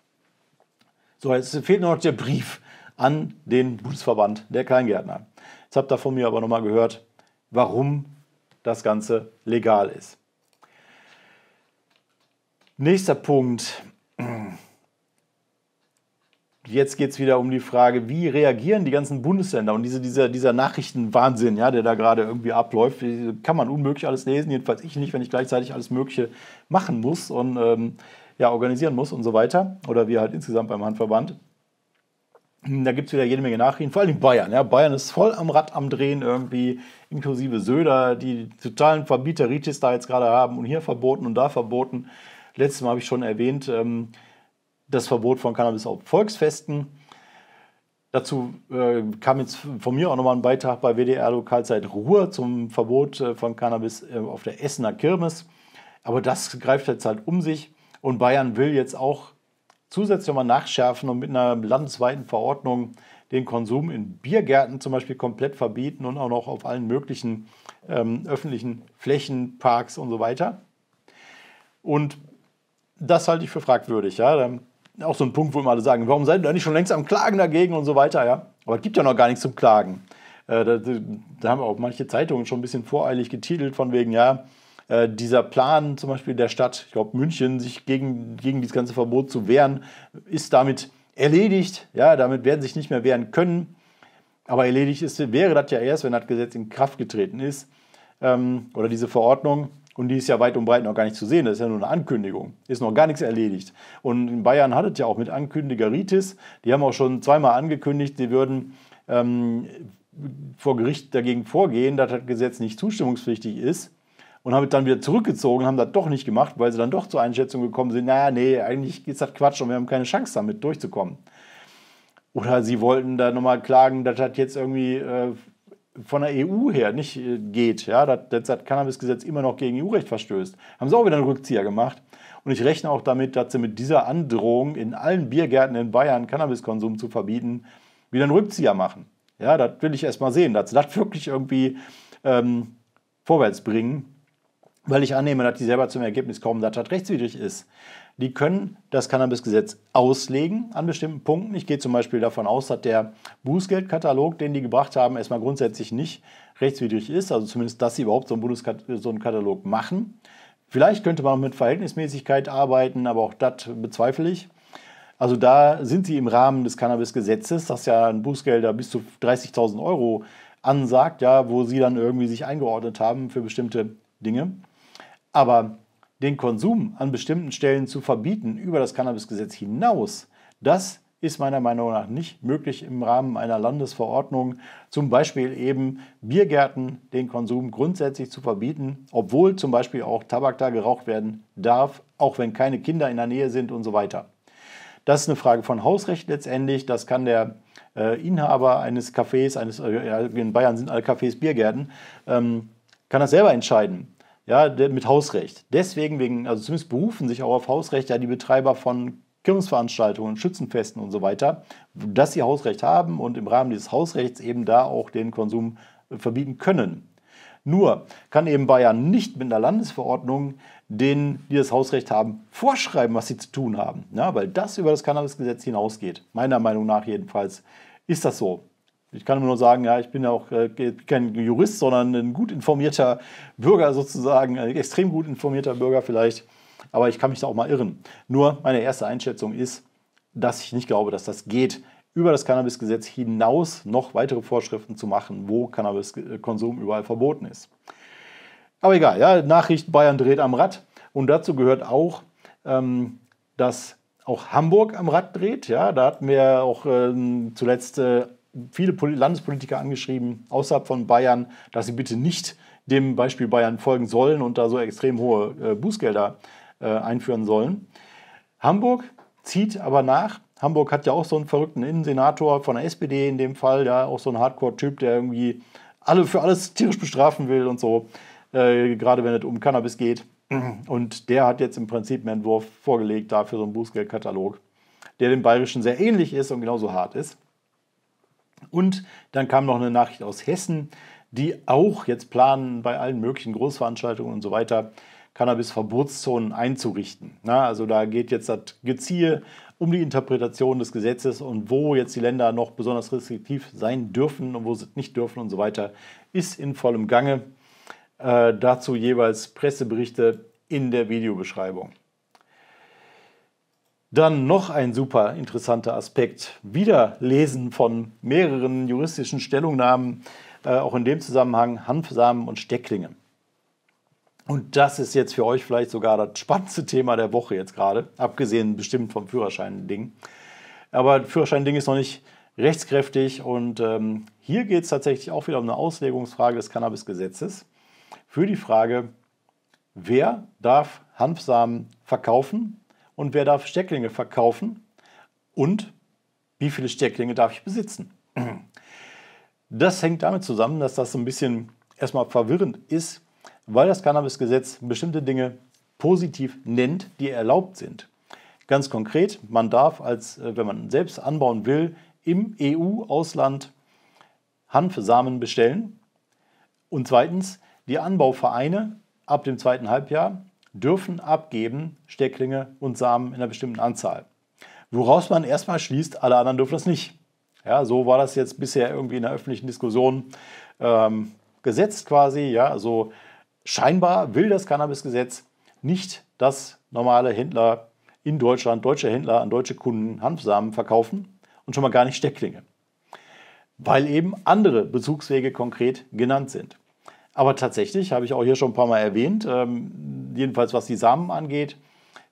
So, jetzt fehlt noch der Brief an den Bundesverband der Kleingärtner. Jetzt habt ihr von mir aber nochmal gehört, warum das Ganze legal ist. Nächster Punkt. Jetzt geht es wieder um die Frage, wie reagieren die ganzen Bundesländer und diese, dieser, dieser Nachrichtenwahnsinn, ja, der da gerade irgendwie abläuft, kann man unmöglich alles lesen, jedenfalls ich nicht, wenn ich gleichzeitig alles Mögliche machen muss und ähm, ja, organisieren muss und so weiter. Oder wir halt insgesamt beim Handverband. Hm, da gibt es wieder jede Menge Nachrichten, vor allem Bayern. Ja. Bayern ist voll am Rad am Drehen, irgendwie inklusive Söder, die totalen Verbieteritis da jetzt gerade haben und hier verboten und da verboten. Letztes Mal habe ich schon erwähnt, ähm, das Verbot von Cannabis auf Volksfesten. Dazu äh, kam jetzt von mir auch nochmal ein Beitrag bei WDR Lokalzeit Ruhr zum Verbot äh, von Cannabis äh, auf der Essener Kirmes. Aber das greift jetzt halt um sich und Bayern will jetzt auch zusätzlich nochmal nachschärfen und mit einer landesweiten Verordnung den Konsum in Biergärten zum Beispiel komplett verbieten und auch noch auf allen möglichen ähm, öffentlichen Flächen, Parks und so weiter. Und das halte ich für fragwürdig. Ja? Dann auch so ein Punkt, wo immer alle sagen, warum seid ihr da nicht schon längst am Klagen dagegen und so weiter, ja? Aber es gibt ja noch gar nichts zum Klagen. Äh, da, da, haben auch manche Zeitungen schon ein bisschen voreilig getitelt, von wegen, ja, äh, dieser Plan zum Beispiel der Stadt, ich glaube München, sich gegen, gegen dieses ganze Verbot zu wehren, ist damit erledigt. Ja, damit werden sie sich nicht mehr wehren können. Aber erledigt ist, wäre das ja erst, wenn das Gesetz in Kraft getreten ist ähm, oder diese Verordnung. Und die ist ja weit und breit noch gar nicht zu sehen. Das ist ja nur eine Ankündigung. Ist noch gar nichts erledigt. Und in Bayern hat es ja auch mit Ankündigeritis. Die haben auch schon zweimal angekündigt, sie würden ähm, vor Gericht dagegen vorgehen, dass das Gesetz nicht zustimmungspflichtig ist. Und haben es dann wieder zurückgezogen, haben das doch nicht gemacht, weil sie dann doch zur Einschätzung gekommen sind, naja, nee, eigentlich ist das Quatsch und wir haben keine Chance damit durchzukommen. Oder sie wollten da nochmal klagen, dass das jetzt irgendwie äh, von der EU her nicht äh, geht, ja, dass das Cannabis-Gesetz immer noch gegen EU-Recht verstößt, haben sie auch wieder einen Rückzieher gemacht. Und ich rechne auch damit, dass sie mit dieser Androhung, in allen Biergärten in Bayern Cannabiskonsum zu verbieten, wieder einen Rückzieher machen. Ja, das will ich erst mal sehen, dass sie das wirklich irgendwie ähm, vorwärts bringen, weil ich annehme, dass die selber zum Ergebnis kommen, dass das rechtswidrig ist die können das Cannabisgesetz auslegen an bestimmten Punkten. Ich gehe zum Beispiel davon aus, dass der Bußgeldkatalog, den die gebracht haben, erstmal grundsätzlich nicht rechtswidrig ist, also zumindest, dass sie überhaupt so einen, Bundeskat so einen Katalog machen. Vielleicht könnte man auch mit Verhältnismäßigkeit arbeiten, aber auch das bezweifle ich. Also da sind sie im Rahmen des Cannabisgesetzes, das ja ein Bußgelder bis zu 30.000 Euro ansagt, ja, wo sie dann irgendwie sich eingeordnet haben für bestimmte Dinge. Aber den Konsum an bestimmten Stellen zu verbieten über das Cannabisgesetz hinaus, das ist meiner Meinung nach nicht möglich im Rahmen einer Landesverordnung, zum Beispiel eben Biergärten den Konsum grundsätzlich zu verbieten, obwohl zum Beispiel auch Tabak da geraucht werden darf, auch wenn keine Kinder in der Nähe sind und so weiter. Das ist eine Frage von Hausrecht letztendlich. Das kann der äh, Inhaber eines Cafés, eines, äh, in Bayern sind alle Cafés Biergärten, ähm, kann das selber entscheiden ja, mit Hausrecht. Deswegen, wegen, also zumindest berufen sich auch auf Hausrecht ja die Betreiber von Kirmesveranstaltungen, Schützenfesten und so weiter, dass sie Hausrecht haben und im Rahmen dieses Hausrechts eben da auch den Konsum äh, verbieten können. Nur kann eben Bayern nicht mit einer Landesverordnung denen, die das Hausrecht haben, vorschreiben, was sie zu tun haben, ja, weil das über das Cannabisgesetz hinausgeht. Meiner Meinung nach jedenfalls ist das so. Ich kann nur sagen, ja, ich bin ja auch äh, kein Jurist, sondern ein gut informierter Bürger sozusagen, ein extrem gut informierter Bürger vielleicht. Aber ich kann mich da auch mal irren. Nur meine erste Einschätzung ist, dass ich nicht glaube, dass das geht, über das Cannabisgesetz hinaus noch weitere Vorschriften zu machen, wo Cannabiskonsum überall verboten ist. Aber egal, ja, Nachricht, Bayern dreht am Rad. Und dazu gehört auch, ähm, dass auch Hamburg am Rad dreht. Ja, da hatten wir auch ähm, zuletzt äh, viele Landespolitiker angeschrieben, außerhalb von Bayern, dass sie bitte nicht dem Beispiel Bayern folgen sollen und da so extrem hohe äh, Bußgelder äh, einführen sollen. Hamburg zieht aber nach. Hamburg hat ja auch so einen verrückten Innensenator von der SPD in dem Fall, ja, auch so ein Hardcore-Typ, der irgendwie alle für alles tierisch bestrafen will und so, äh, gerade wenn es um Cannabis geht. Und der hat jetzt im Prinzip einen Entwurf vorgelegt dafür so einen Bußgeldkatalog, der dem bayerischen sehr ähnlich ist und genauso hart ist. Und dann kam noch eine Nachricht aus Hessen, die auch jetzt planen, bei allen möglichen Großveranstaltungen und so weiter Cannabis-Verbotszonen einzurichten. Na, also da geht jetzt das Geziehe um die Interpretation des Gesetzes und wo jetzt die Länder noch besonders restriktiv sein dürfen und wo sie nicht dürfen und so weiter, ist in vollem Gange. Äh, dazu jeweils Presseberichte in der Videobeschreibung. Dann noch ein super interessanter Aspekt. Wieder lesen von mehreren juristischen Stellungnahmen, äh, auch in dem Zusammenhang Hanfsamen und Stecklinge. Und das ist jetzt für euch vielleicht sogar das spannendste Thema der Woche jetzt gerade, abgesehen bestimmt vom Führerschein-Ding. Aber Führerschein-Ding ist noch nicht rechtskräftig und ähm, hier geht es tatsächlich auch wieder um eine Auslegungsfrage des Cannabis-Gesetzes für die Frage, wer darf Hanfsamen verkaufen und wer darf Stecklinge verkaufen und wie viele Stecklinge darf ich besitzen. Das hängt damit zusammen, dass das so ein bisschen erstmal verwirrend ist, weil das Cannabisgesetz bestimmte Dinge positiv nennt, die erlaubt sind. Ganz konkret, man darf als, äh, wenn man selbst anbauen will, im EU-Ausland Hanfsamen bestellen. Und zweitens, die Anbauvereine ab dem zweiten Halbjahr dürfen abgeben Stecklinge und Samen in einer bestimmten Anzahl. Woraus man erstmal schließt, alle anderen dürfen das nicht. Ja, so war das jetzt bisher irgendwie in der öffentlichen Diskussion ähm, gesetzt quasi. Ja, also scheinbar will das Cannabisgesetz nicht, dass normale Händler in Deutschland, deutsche Händler an deutsche Kunden Hanfsamen verkaufen und schon mal gar nicht Stecklinge, weil eben andere Bezugswege konkret genannt sind. Aber tatsächlich, habe ich auch hier schon ein paar Mal erwähnt, ähm, jedenfalls was die Samen angeht,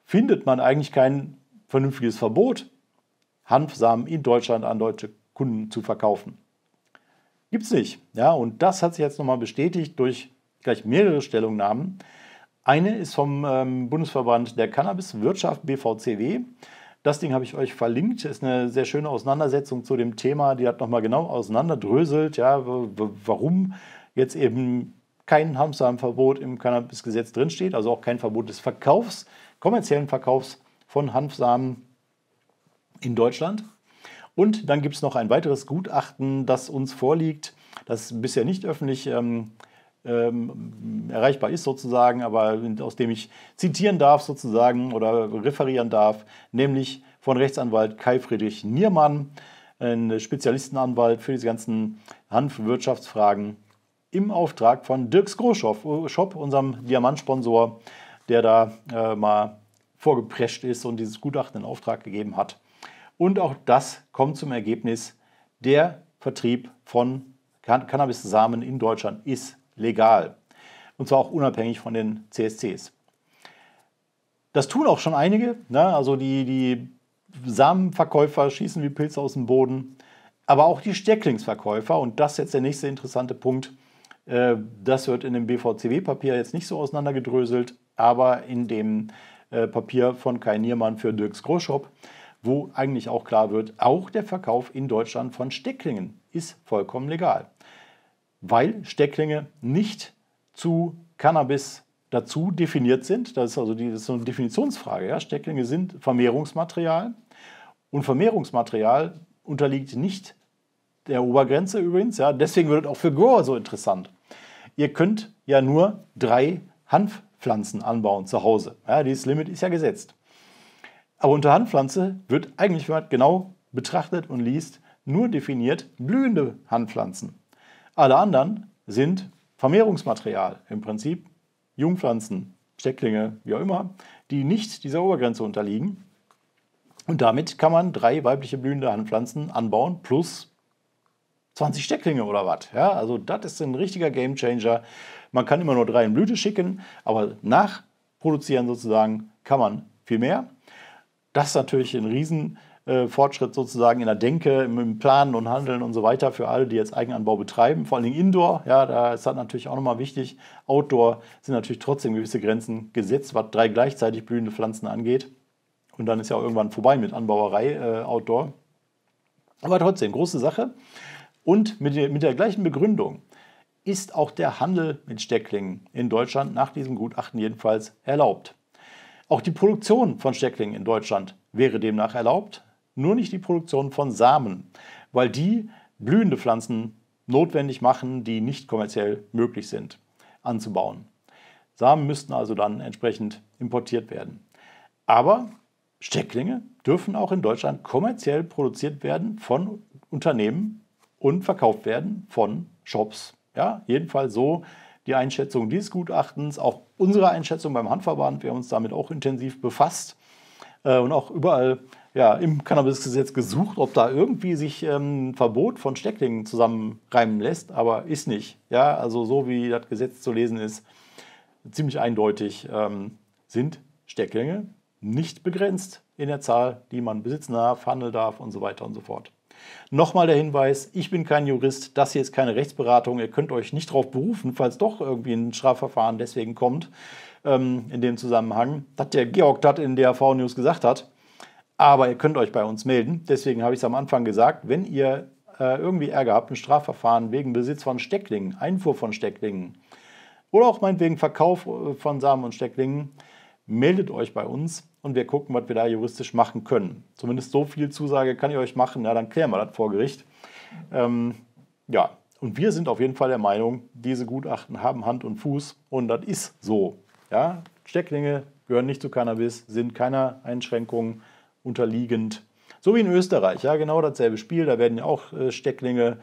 findet man eigentlich kein vernünftiges Verbot, Hanfsamen in Deutschland an deutsche Kunden zu verkaufen. Gibt es nicht. Ja, und das hat sich jetzt nochmal bestätigt durch gleich mehrere Stellungnahmen. Eine ist vom ähm, Bundesverband der Cannabiswirtschaft BVCW. Das Ding habe ich euch verlinkt. Ist eine sehr schöne Auseinandersetzung zu dem Thema. Die hat nochmal genau auseinanderdröselt, ja, warum jetzt eben kein Hanfsamenverbot im Cannabisgesetz drinsteht, also auch kein Verbot des Verkaufs, kommerziellen Verkaufs von Hanfsamen in Deutschland. Und dann gibt es noch ein weiteres Gutachten, das uns vorliegt, das bisher nicht öffentlich ähm, ähm, erreichbar ist sozusagen, aber aus dem ich zitieren darf sozusagen oder referieren darf, nämlich von Rechtsanwalt Kai Friedrich Niermann, ein Spezialistenanwalt für diese ganzen Hanfwirtschaftsfragen im Auftrag von Dirks Großshop, Shop, unserem Diamantsponsor, der da äh, mal vorgeprescht ist und dieses Gutachten in Auftrag gegeben hat. Und auch das kommt zum Ergebnis, der Vertrieb von Cann Cannabis-Samen in Deutschland ist legal. Und zwar auch unabhängig von den CSCs. Das tun auch schon einige. Ne? Also die, die Samenverkäufer schießen wie Pilze aus dem Boden. Aber auch die Stecklingsverkäufer, und das ist jetzt der nächste interessante Punkt, äh, das wird in dem BVCW-Papier jetzt nicht so auseinandergedröselt, aber in dem äh, Papier von Kai Niermann für Dirks Großschop, wo eigentlich auch klar wird, auch der Verkauf in Deutschland von Stecklingen ist vollkommen legal, weil Stecklinge nicht zu Cannabis dazu definiert sind. Das ist also die, das ist eine Definitionsfrage. Ja? Stecklinge sind Vermehrungsmaterial und Vermehrungsmaterial unterliegt nicht der Obergrenze übrigens. Ja? Deswegen wird es auch für Grower so interessant ihr könnt ja nur drei Hanfpflanzen anbauen zu Hause. Ja, dieses Limit ist ja gesetzt. Aber unter Hanfpflanze wird eigentlich, wenn man genau betrachtet und liest, nur definiert blühende Hanfpflanzen. Alle anderen sind Vermehrungsmaterial, im Prinzip Jungpflanzen, Stecklinge, wie auch immer, die nicht dieser Obergrenze unterliegen. Und damit kann man drei weibliche blühende Hanfpflanzen anbauen, plus 20 Stecklinge oder was. Ja, also das ist ein richtiger Gamechanger. Man kann immer nur drei in Blüte schicken, aber nachproduzieren sozusagen kann man viel mehr. Das ist natürlich ein Riesenfortschritt äh, Fortschritt sozusagen in der Denke, im Planen und Handeln und so weiter für alle, die jetzt Eigenanbau betreiben, vor allen Dingen Indoor, ja, da ist das natürlich auch nochmal wichtig. Outdoor sind natürlich trotzdem gewisse Grenzen gesetzt, was drei gleichzeitig blühende Pflanzen angeht. Und dann ist ja auch irgendwann vorbei mit Anbauerei äh, Outdoor. Aber trotzdem, große Sache. Und mit der, mit der gleichen Begründung ist auch der Handel mit Stecklingen in Deutschland nach diesem Gutachten jedenfalls erlaubt. Auch die Produktion von Stecklingen in Deutschland wäre demnach erlaubt, nur nicht die Produktion von Samen, weil die blühende Pflanzen notwendig machen, die nicht kommerziell möglich sind, anzubauen. Samen müssten also dann entsprechend importiert werden. Aber Stecklinge dürfen auch in Deutschland kommerziell produziert werden von Unternehmen, und verkauft werden von Shops. Ja, jedenfalls so die Einschätzung dieses Gutachtens, auch unsere Einschätzung beim Handverband. Wir haben uns damit auch intensiv befasst äh, und auch überall ja, im Cannabisgesetz gesucht, ob da irgendwie sich ähm, ein Verbot von Stecklingen zusammenreimen lässt, aber ist nicht. Ja, also so wie das Gesetz zu lesen ist, ziemlich eindeutig ähm, sind Stecklinge nicht begrenzt in der Zahl, die man besitzen darf, handeln darf und so weiter und so fort. Nochmal der Hinweis, ich bin kein Jurist, das hier ist keine Rechtsberatung, ihr könnt euch nicht darauf berufen, falls doch irgendwie ein Strafverfahren deswegen kommt ähm, in dem Zusammenhang, dass der Georg das in der V-News gesagt hat. Aber ihr könnt euch bei uns melden, deswegen habe ich es am Anfang gesagt, wenn ihr äh, irgendwie Ärger habt, ein Strafverfahren wegen Besitz von Stecklingen, Einfuhr von Stecklingen oder auch meinetwegen Verkauf äh, von Samen und Stecklingen, meldet euch bei uns und wir gucken, was wir da juristisch machen können. Zumindest so viel Zusage kann ich euch machen, na dann klären wir das vor Gericht. Ähm, ja, und wir sind auf jeden Fall der Meinung, diese Gutachten haben Hand und Fuß und das ist so. Ja, Stecklinge gehören nicht zu Cannabis, sind keiner Einschränkung unterliegend. So wie in Österreich, ja, genau dasselbe Spiel, da werden ja auch äh, Stecklinge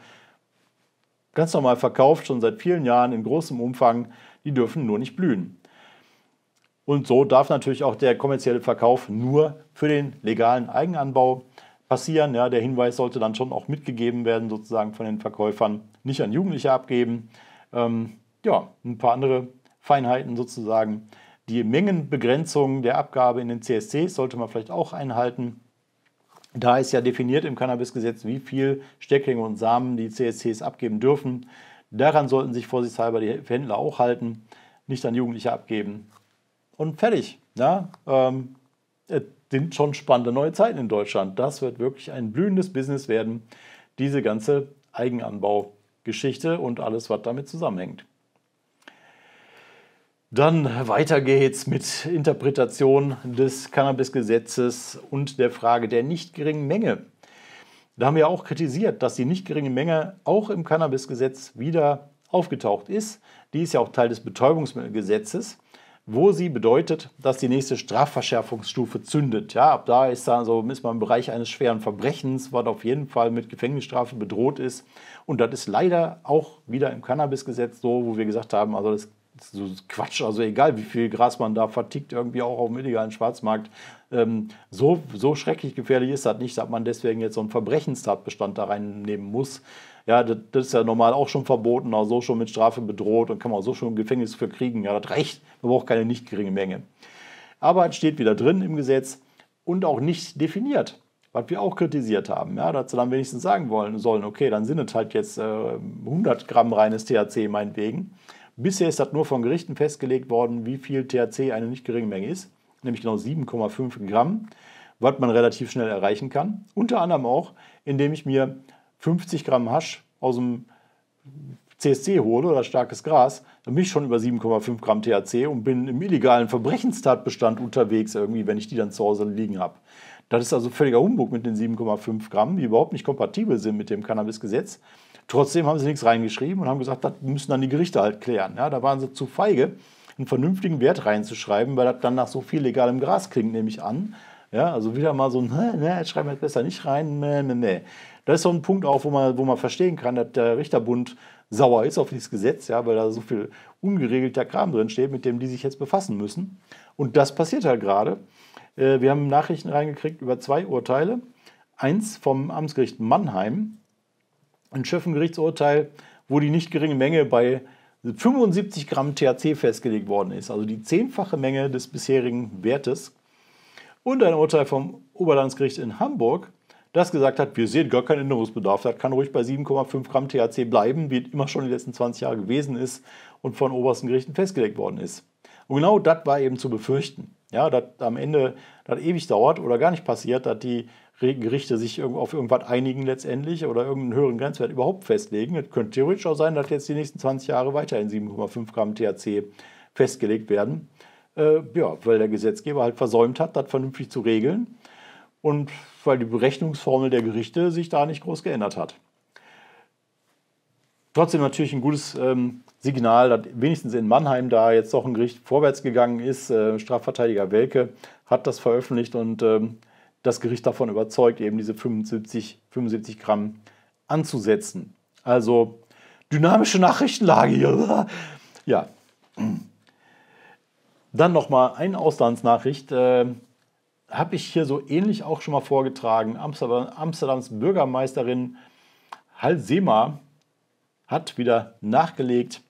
ganz normal verkauft, schon seit vielen Jahren in großem Umfang, die dürfen nur nicht blühen. Und so darf natürlich auch der kommerzielle Verkauf nur für den legalen Eigenanbau passieren. Ja, der Hinweis sollte dann schon auch mitgegeben werden, sozusagen von den Verkäufern, nicht an Jugendliche abgeben. Ähm, ja, ein paar andere Feinheiten sozusagen. Die Mengenbegrenzung der Abgabe in den CSCs sollte man vielleicht auch einhalten. Da ist ja definiert im Cannabisgesetz, wie viel Stecklinge und Samen die CSCs abgeben dürfen. Daran sollten sich vorsichtshalber die Händler auch halten, nicht an Jugendliche abgeben und fertig. Ja, ähm, es sind schon spannende neue Zeiten in Deutschland. Das wird wirklich ein blühendes Business werden, diese ganze Eigenanbaugeschichte und alles, was damit zusammenhängt. Dann weiter geht's mit Interpretation des Cannabis-Gesetzes und der Frage der nicht geringen Menge. Da haben wir auch kritisiert, dass die nicht geringe Menge auch im Cannabis-Gesetz wieder aufgetaucht ist. Die ist ja auch Teil des Betäubungsmittelgesetzes wo sie bedeutet, dass die nächste Strafverschärfungsstufe zündet. Ja, ab da ist, da so, ist man im Bereich eines schweren Verbrechens, was auf jeden Fall mit Gefängnisstrafe bedroht ist. Und das ist leider auch wieder im Cannabisgesetz so, wo wir gesagt haben, also das ist so Quatsch, also egal wie viel Gras man da vertickt, irgendwie auch auf dem illegalen Schwarzmarkt, ähm, so, so schrecklich gefährlich ist das nicht, dass man deswegen jetzt so einen Verbrechenstatbestand da reinnehmen muss. Ja, das, das, ist ja normal auch schon verboten, auch so schon mit Strafe bedroht und kann man auch so schon im Gefängnis für kriegen. Ja, das reicht. Man braucht keine nicht geringe Menge. Aber es steht wieder drin im Gesetz und auch nicht definiert, was wir auch kritisiert haben. Ja, dazu dann wenigstens sagen wollen sollen, okay, dann sind es halt jetzt äh, 100 Gramm reines THC meinetwegen. Bisher ist das nur von Gerichten festgelegt worden, wie viel THC eine nicht geringe Menge ist, nämlich genau 7,5 Gramm, was man relativ schnell erreichen kann. Unter anderem auch, indem ich mir 50 Gramm Hasch aus dem CSC hole oder starkes Gras, dann bin ich schon über 7,5 Gramm THC und bin im illegalen Verbrechenstatbestand unterwegs, irgendwie, wenn ich die dann zu Hause liegen habe. Das ist also völliger Humbug mit den 7,5 Gramm, die überhaupt nicht kompatibel sind mit dem Cannabisgesetz. Trotzdem haben sie nichts reingeschrieben und haben gesagt, das müssen dann die Gerichte halt klären. Ja, da waren sie zu feige, einen vernünftigen Wert reinzuschreiben, weil das dann nach so viel legalem Gras klingt, nehme ich an. Ja, also wieder mal so ein, ne, schreiben wir das besser nicht rein, ne, ne, ne das ist so ein Punkt auch, wo man, wo man verstehen kann, dass der Richterbund sauer ist auf dieses Gesetz, ja, weil da so viel ungeregelter Kram drin steht, mit dem die sich jetzt befassen müssen. Und das passiert halt gerade. Äh, wir haben Nachrichten reingekriegt über zwei Urteile. Eins vom Amtsgericht Mannheim, ein Schöffengerichtsurteil, wo die nicht geringe Menge bei 75 Gramm THC festgelegt worden ist, also die zehnfache Menge des bisherigen Wertes. Und ein Urteil vom Oberlandesgericht in Hamburg, das gesagt hat, wir sehen gar keinen Änderungsbedarf, das kann ruhig bei 7,5 Gramm THC bleiben, wie es immer schon die letzten 20 Jahre gewesen ist und von obersten Gerichten festgelegt worden ist. Und genau das war eben zu befürchten. Ja, dass am Ende das ewig dauert oder gar nicht passiert, dass die Gerichte sich auf irgendwas einigen letztendlich oder irgendeinen höheren Grenzwert überhaupt festlegen. Es könnte theoretisch auch sein, dass jetzt die nächsten 20 Jahre weiterhin 7,5 Gramm THC festgelegt werden. Äh, ja, weil der Gesetzgeber halt versäumt hat, das vernünftig zu regeln. Und weil die Berechnungsformel der Gerichte sich da nicht groß geändert hat. Trotzdem natürlich ein gutes ähm, Signal, dass wenigstens in Mannheim da jetzt doch ein Gericht vorwärts gegangen ist. Äh, Strafverteidiger Welke hat das veröffentlicht und ähm, das Gericht davon überzeugt, eben diese 75, 75 Gramm anzusetzen. Also dynamische Nachrichtenlage hier. Ja. Dann nochmal eine Auslandsnachricht. Äh, habe ich hier so ähnlich auch schon mal vorgetragen. Amsterdam, Amsterdams Bürgermeisterin Halsema hat wieder nachgelegt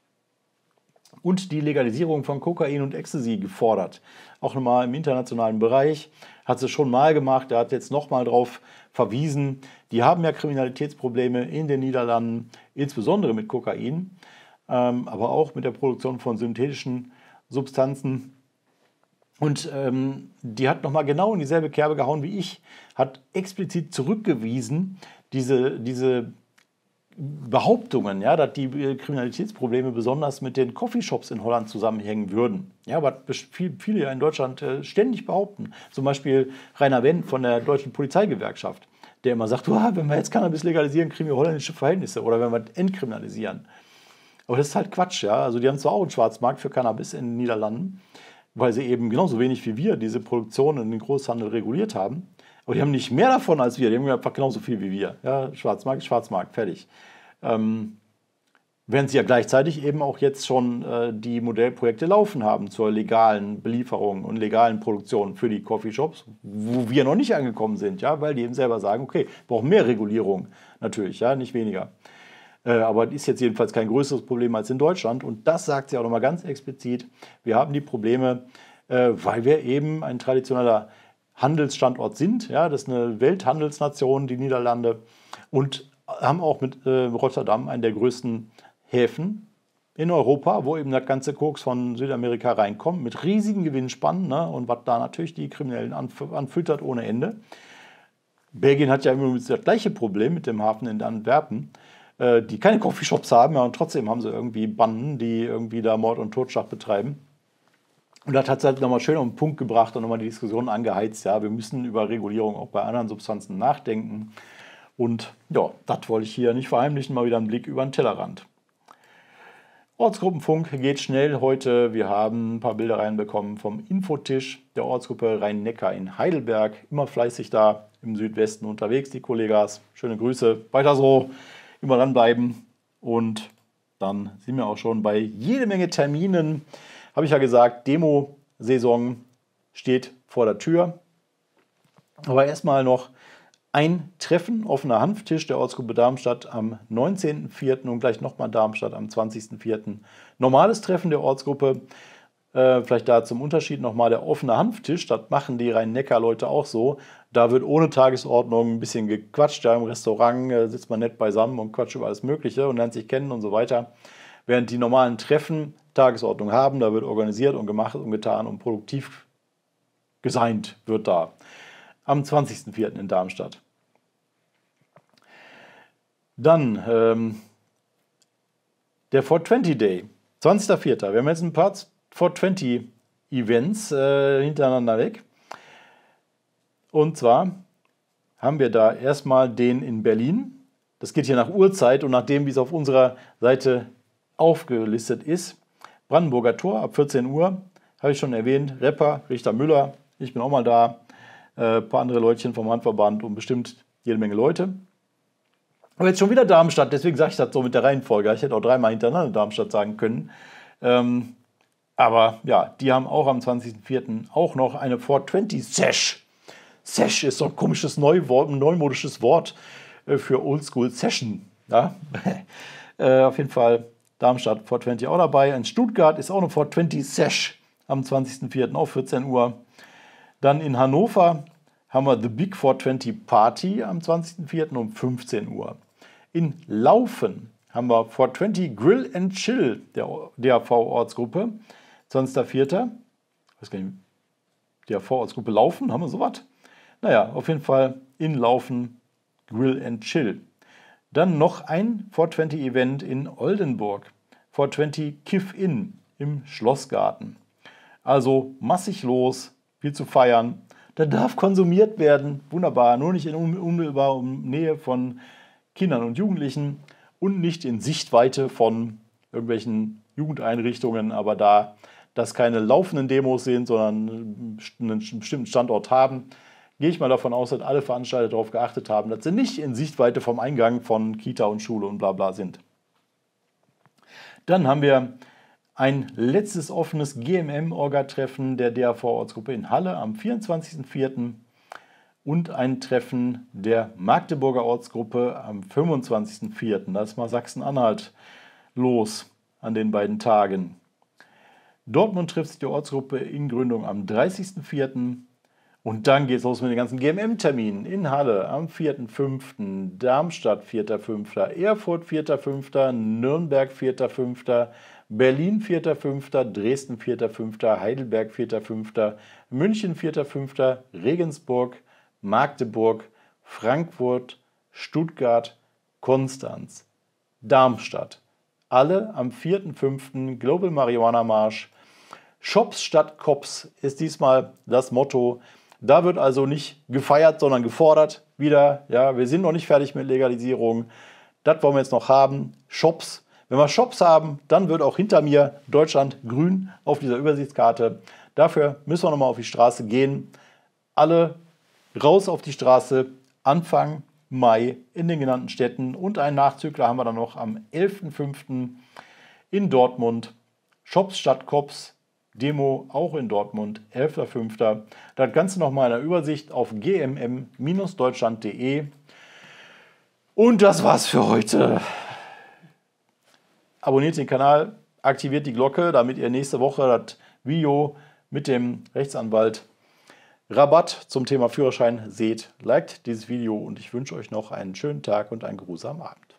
und die Legalisierung von Kokain und Ecstasy gefordert. Auch nochmal im internationalen Bereich hat sie schon mal gemacht. Er hat jetzt nochmal drauf verwiesen. Die haben ja Kriminalitätsprobleme in den Niederlanden, insbesondere mit Kokain, ähm, aber auch mit der Produktion von synthetischen Substanzen. Und ähm, die hat nochmal genau in dieselbe Kerbe gehauen wie ich, hat explizit zurückgewiesen, diese, diese Behauptungen, ja, dass die äh, Kriminalitätsprobleme besonders mit den Coffeeshops in Holland zusammenhängen würden. Ja, was viele ja in Deutschland äh, ständig behaupten. Zum Beispiel Rainer Wendt von der Deutschen Polizeigewerkschaft, der immer sagt, wenn wir jetzt Cannabis legalisieren, kriegen wir holländische Verhältnisse oder wenn wir entkriminalisieren. Aber das ist halt Quatsch, ja. Also die haben zwar auch einen Schwarzmarkt für Cannabis in den Niederlanden, weil sie eben genauso wenig wie wir diese Produktion in den Großhandel reguliert haben. Aber die haben nicht mehr davon als wir, die haben einfach genauso viel wie wir. Ja, Schwarzmarkt, Schwarzmarkt, fertig. Ähm, während sie ja gleichzeitig eben auch jetzt schon äh, die Modellprojekte laufen haben zur legalen Belieferung und legalen Produktion für die Coffeeshops, wo wir noch nicht angekommen sind, ja, weil die eben selber sagen, okay, wir brauchen mehr Regulierung natürlich, ja, nicht weniger. Äh, aber ist jetzt jedenfalls kein größeres Problem als in Deutschland. Und das sagt sie auch nochmal ganz explizit. Wir haben die Probleme, äh, weil wir eben ein traditioneller Handelsstandort sind. Ja, das ist eine Welthandelsnation, die Niederlande. Und haben auch mit äh, Rotterdam einen der größten Häfen in Europa, wo eben der ganze Koks von Südamerika reinkommt, mit riesigen Gewinnspannen ne? und was da natürlich die Kriminellen anf anfüttert ohne Ende. Belgien hat ja immer das gleiche Problem mit dem Hafen in Antwerpen. Äh, die keine Coffeeshops haben, ja, und trotzdem haben sie irgendwie Banden, die irgendwie da Mord und Totschlag betreiben. Und das hat es halt nochmal schön auf den Punkt gebracht und nochmal die Diskussion angeheizt. Ja, wir müssen über Regulierung auch bei anderen Substanzen nachdenken. Und ja, das wollte ich hier nicht verheimlichen, mal wieder einen Blick über den Tellerrand. Ortsgruppenfunk geht schnell heute. Wir haben ein paar Bilder reinbekommen vom Infotisch der Ortsgruppe Rhein-Neckar in Heidelberg. Immer fleißig da im Südwesten unterwegs, die Kollegas. Schöne Grüße. Weiter so immer dranbleiben. Und dann sind wir auch schon bei jede Menge Terminen. Habe ich ja gesagt, Demo-Saison steht vor der Tür. Aber erstmal noch ein Treffen, offener Hanftisch der Ortsgruppe Darmstadt am 19.04. und gleich nochmal Darmstadt am 20.04. Normales Treffen der Ortsgruppe. Äh, vielleicht da zum Unterschied nochmal der offene Hanftisch. Das machen die Rhein-Neckar-Leute auch so. Da wird ohne Tagesordnung ein bisschen gequatscht. Da im Restaurant äh, sitzt man nett beisammen und quatscht über alles Mögliche und lernt sich kennen und so weiter. Während die normalen Treffen Tagesordnung haben, da wird organisiert und gemacht und getan und produktiv geseint wird da. Am 20.04. in Darmstadt. Dann ähm, der 420 Day, 20.04. Wir haben jetzt ein paar 420 Events äh, hintereinander weg. Und zwar haben wir da erstmal den in Berlin. Das geht hier nach Uhrzeit und nach dem, wie es auf unserer Seite aufgelistet ist. Brandenburger Tor ab 14 Uhr, habe ich schon erwähnt. Rapper, Richter Müller, ich bin auch mal da. Äh, ein paar andere Leutchen vom Handverband und bestimmt jede Menge Leute. Aber jetzt schon wieder Darmstadt, deswegen sage ich das so mit der Reihenfolge. Ich hätte auch dreimal hintereinander Darmstadt sagen können. Ähm, aber ja, die haben auch am 20.04. auch noch eine 420 Sesh Sesh ist so ein komisches Neuwort, neumodisches Wort äh, für Oldschool Session. Ja? Äh, auf jeden Fall Darmstadt 420 auch dabei. In Stuttgart ist auch eine 420 Sesh am 20.04. auf 14 Uhr. Dann in Hannover haben wir The Big 420 Party am 20.04. um 15 Uhr. In Laufen haben wir 420 Grill and Chill der DAV-Ortsgruppe, 20.04. Ich weiß gar nicht, DAV-Ortsgruppe Laufen, haben wir sowas? Naja, auf jeden Fall Inlaufen, Grill and Chill. Dann noch ein 420 Event in Oldenburg. 420 Kiff In im Schlossgarten. Also massig los, viel zu feiern. Da darf konsumiert werden. Wunderbar. Nur nicht in unmittelbarer Nähe von Kindern und Jugendlichen und nicht in Sichtweite von irgendwelchen Jugendeinrichtungen. Aber da das keine laufenden Demos sind, sondern einen bestimmten Standort haben, gehe ich mal davon aus, dass alle Veranstalter darauf geachtet haben, dass sie nicht in Sichtweite vom Eingang von Kita und Schule und bla bla sind. Dann haben wir ein letztes offenes GMM-Orga-Treffen der DAV-Ortsgruppe in Halle am 24.04. und ein Treffen der Magdeburger Ortsgruppe am 25.04. Da ist mal Sachsen-Anhalt los an den beiden Tagen. Dortmund trifft sich die Ortsgruppe in Gründung am 30.04. Und dann geht es los mit den ganzen GMM-Terminen in Halle am 4.5., Darmstadt 4.5., Erfurt 4.5., Nürnberg 4.5., Berlin 4.5., Dresden 4.5., Heidelberg 4.5., München 4.5., Regensburg, Magdeburg, Frankfurt, Stuttgart, Konstanz, Darmstadt. Alle am 4.5. Global Marihuana Marsch. Shops statt Cops ist diesmal das Motto da wird also nicht gefeiert, sondern gefordert. Wieder, ja, wir sind noch nicht fertig mit Legalisierung. Das wollen wir jetzt noch haben. Shops. Wenn wir Shops haben, dann wird auch hinter mir Deutschland grün auf dieser Übersichtskarte. Dafür müssen wir nochmal auf die Straße gehen. Alle raus auf die Straße. Anfang Mai in den genannten Städten. Und einen Nachzügler haben wir dann noch am 11.05. in Dortmund. Shops statt Cops Demo auch in Dortmund, 11.05. Das Ganze nochmal in der Übersicht auf gmm-deutschland.de. Und das war's für heute. Abonniert den Kanal, aktiviert die Glocke, damit ihr nächste Woche das Video mit dem Rechtsanwalt Rabatt zum Thema Führerschein seht. Liked dieses Video und ich wünsche euch noch einen schönen Tag und einen geruhsamen Abend.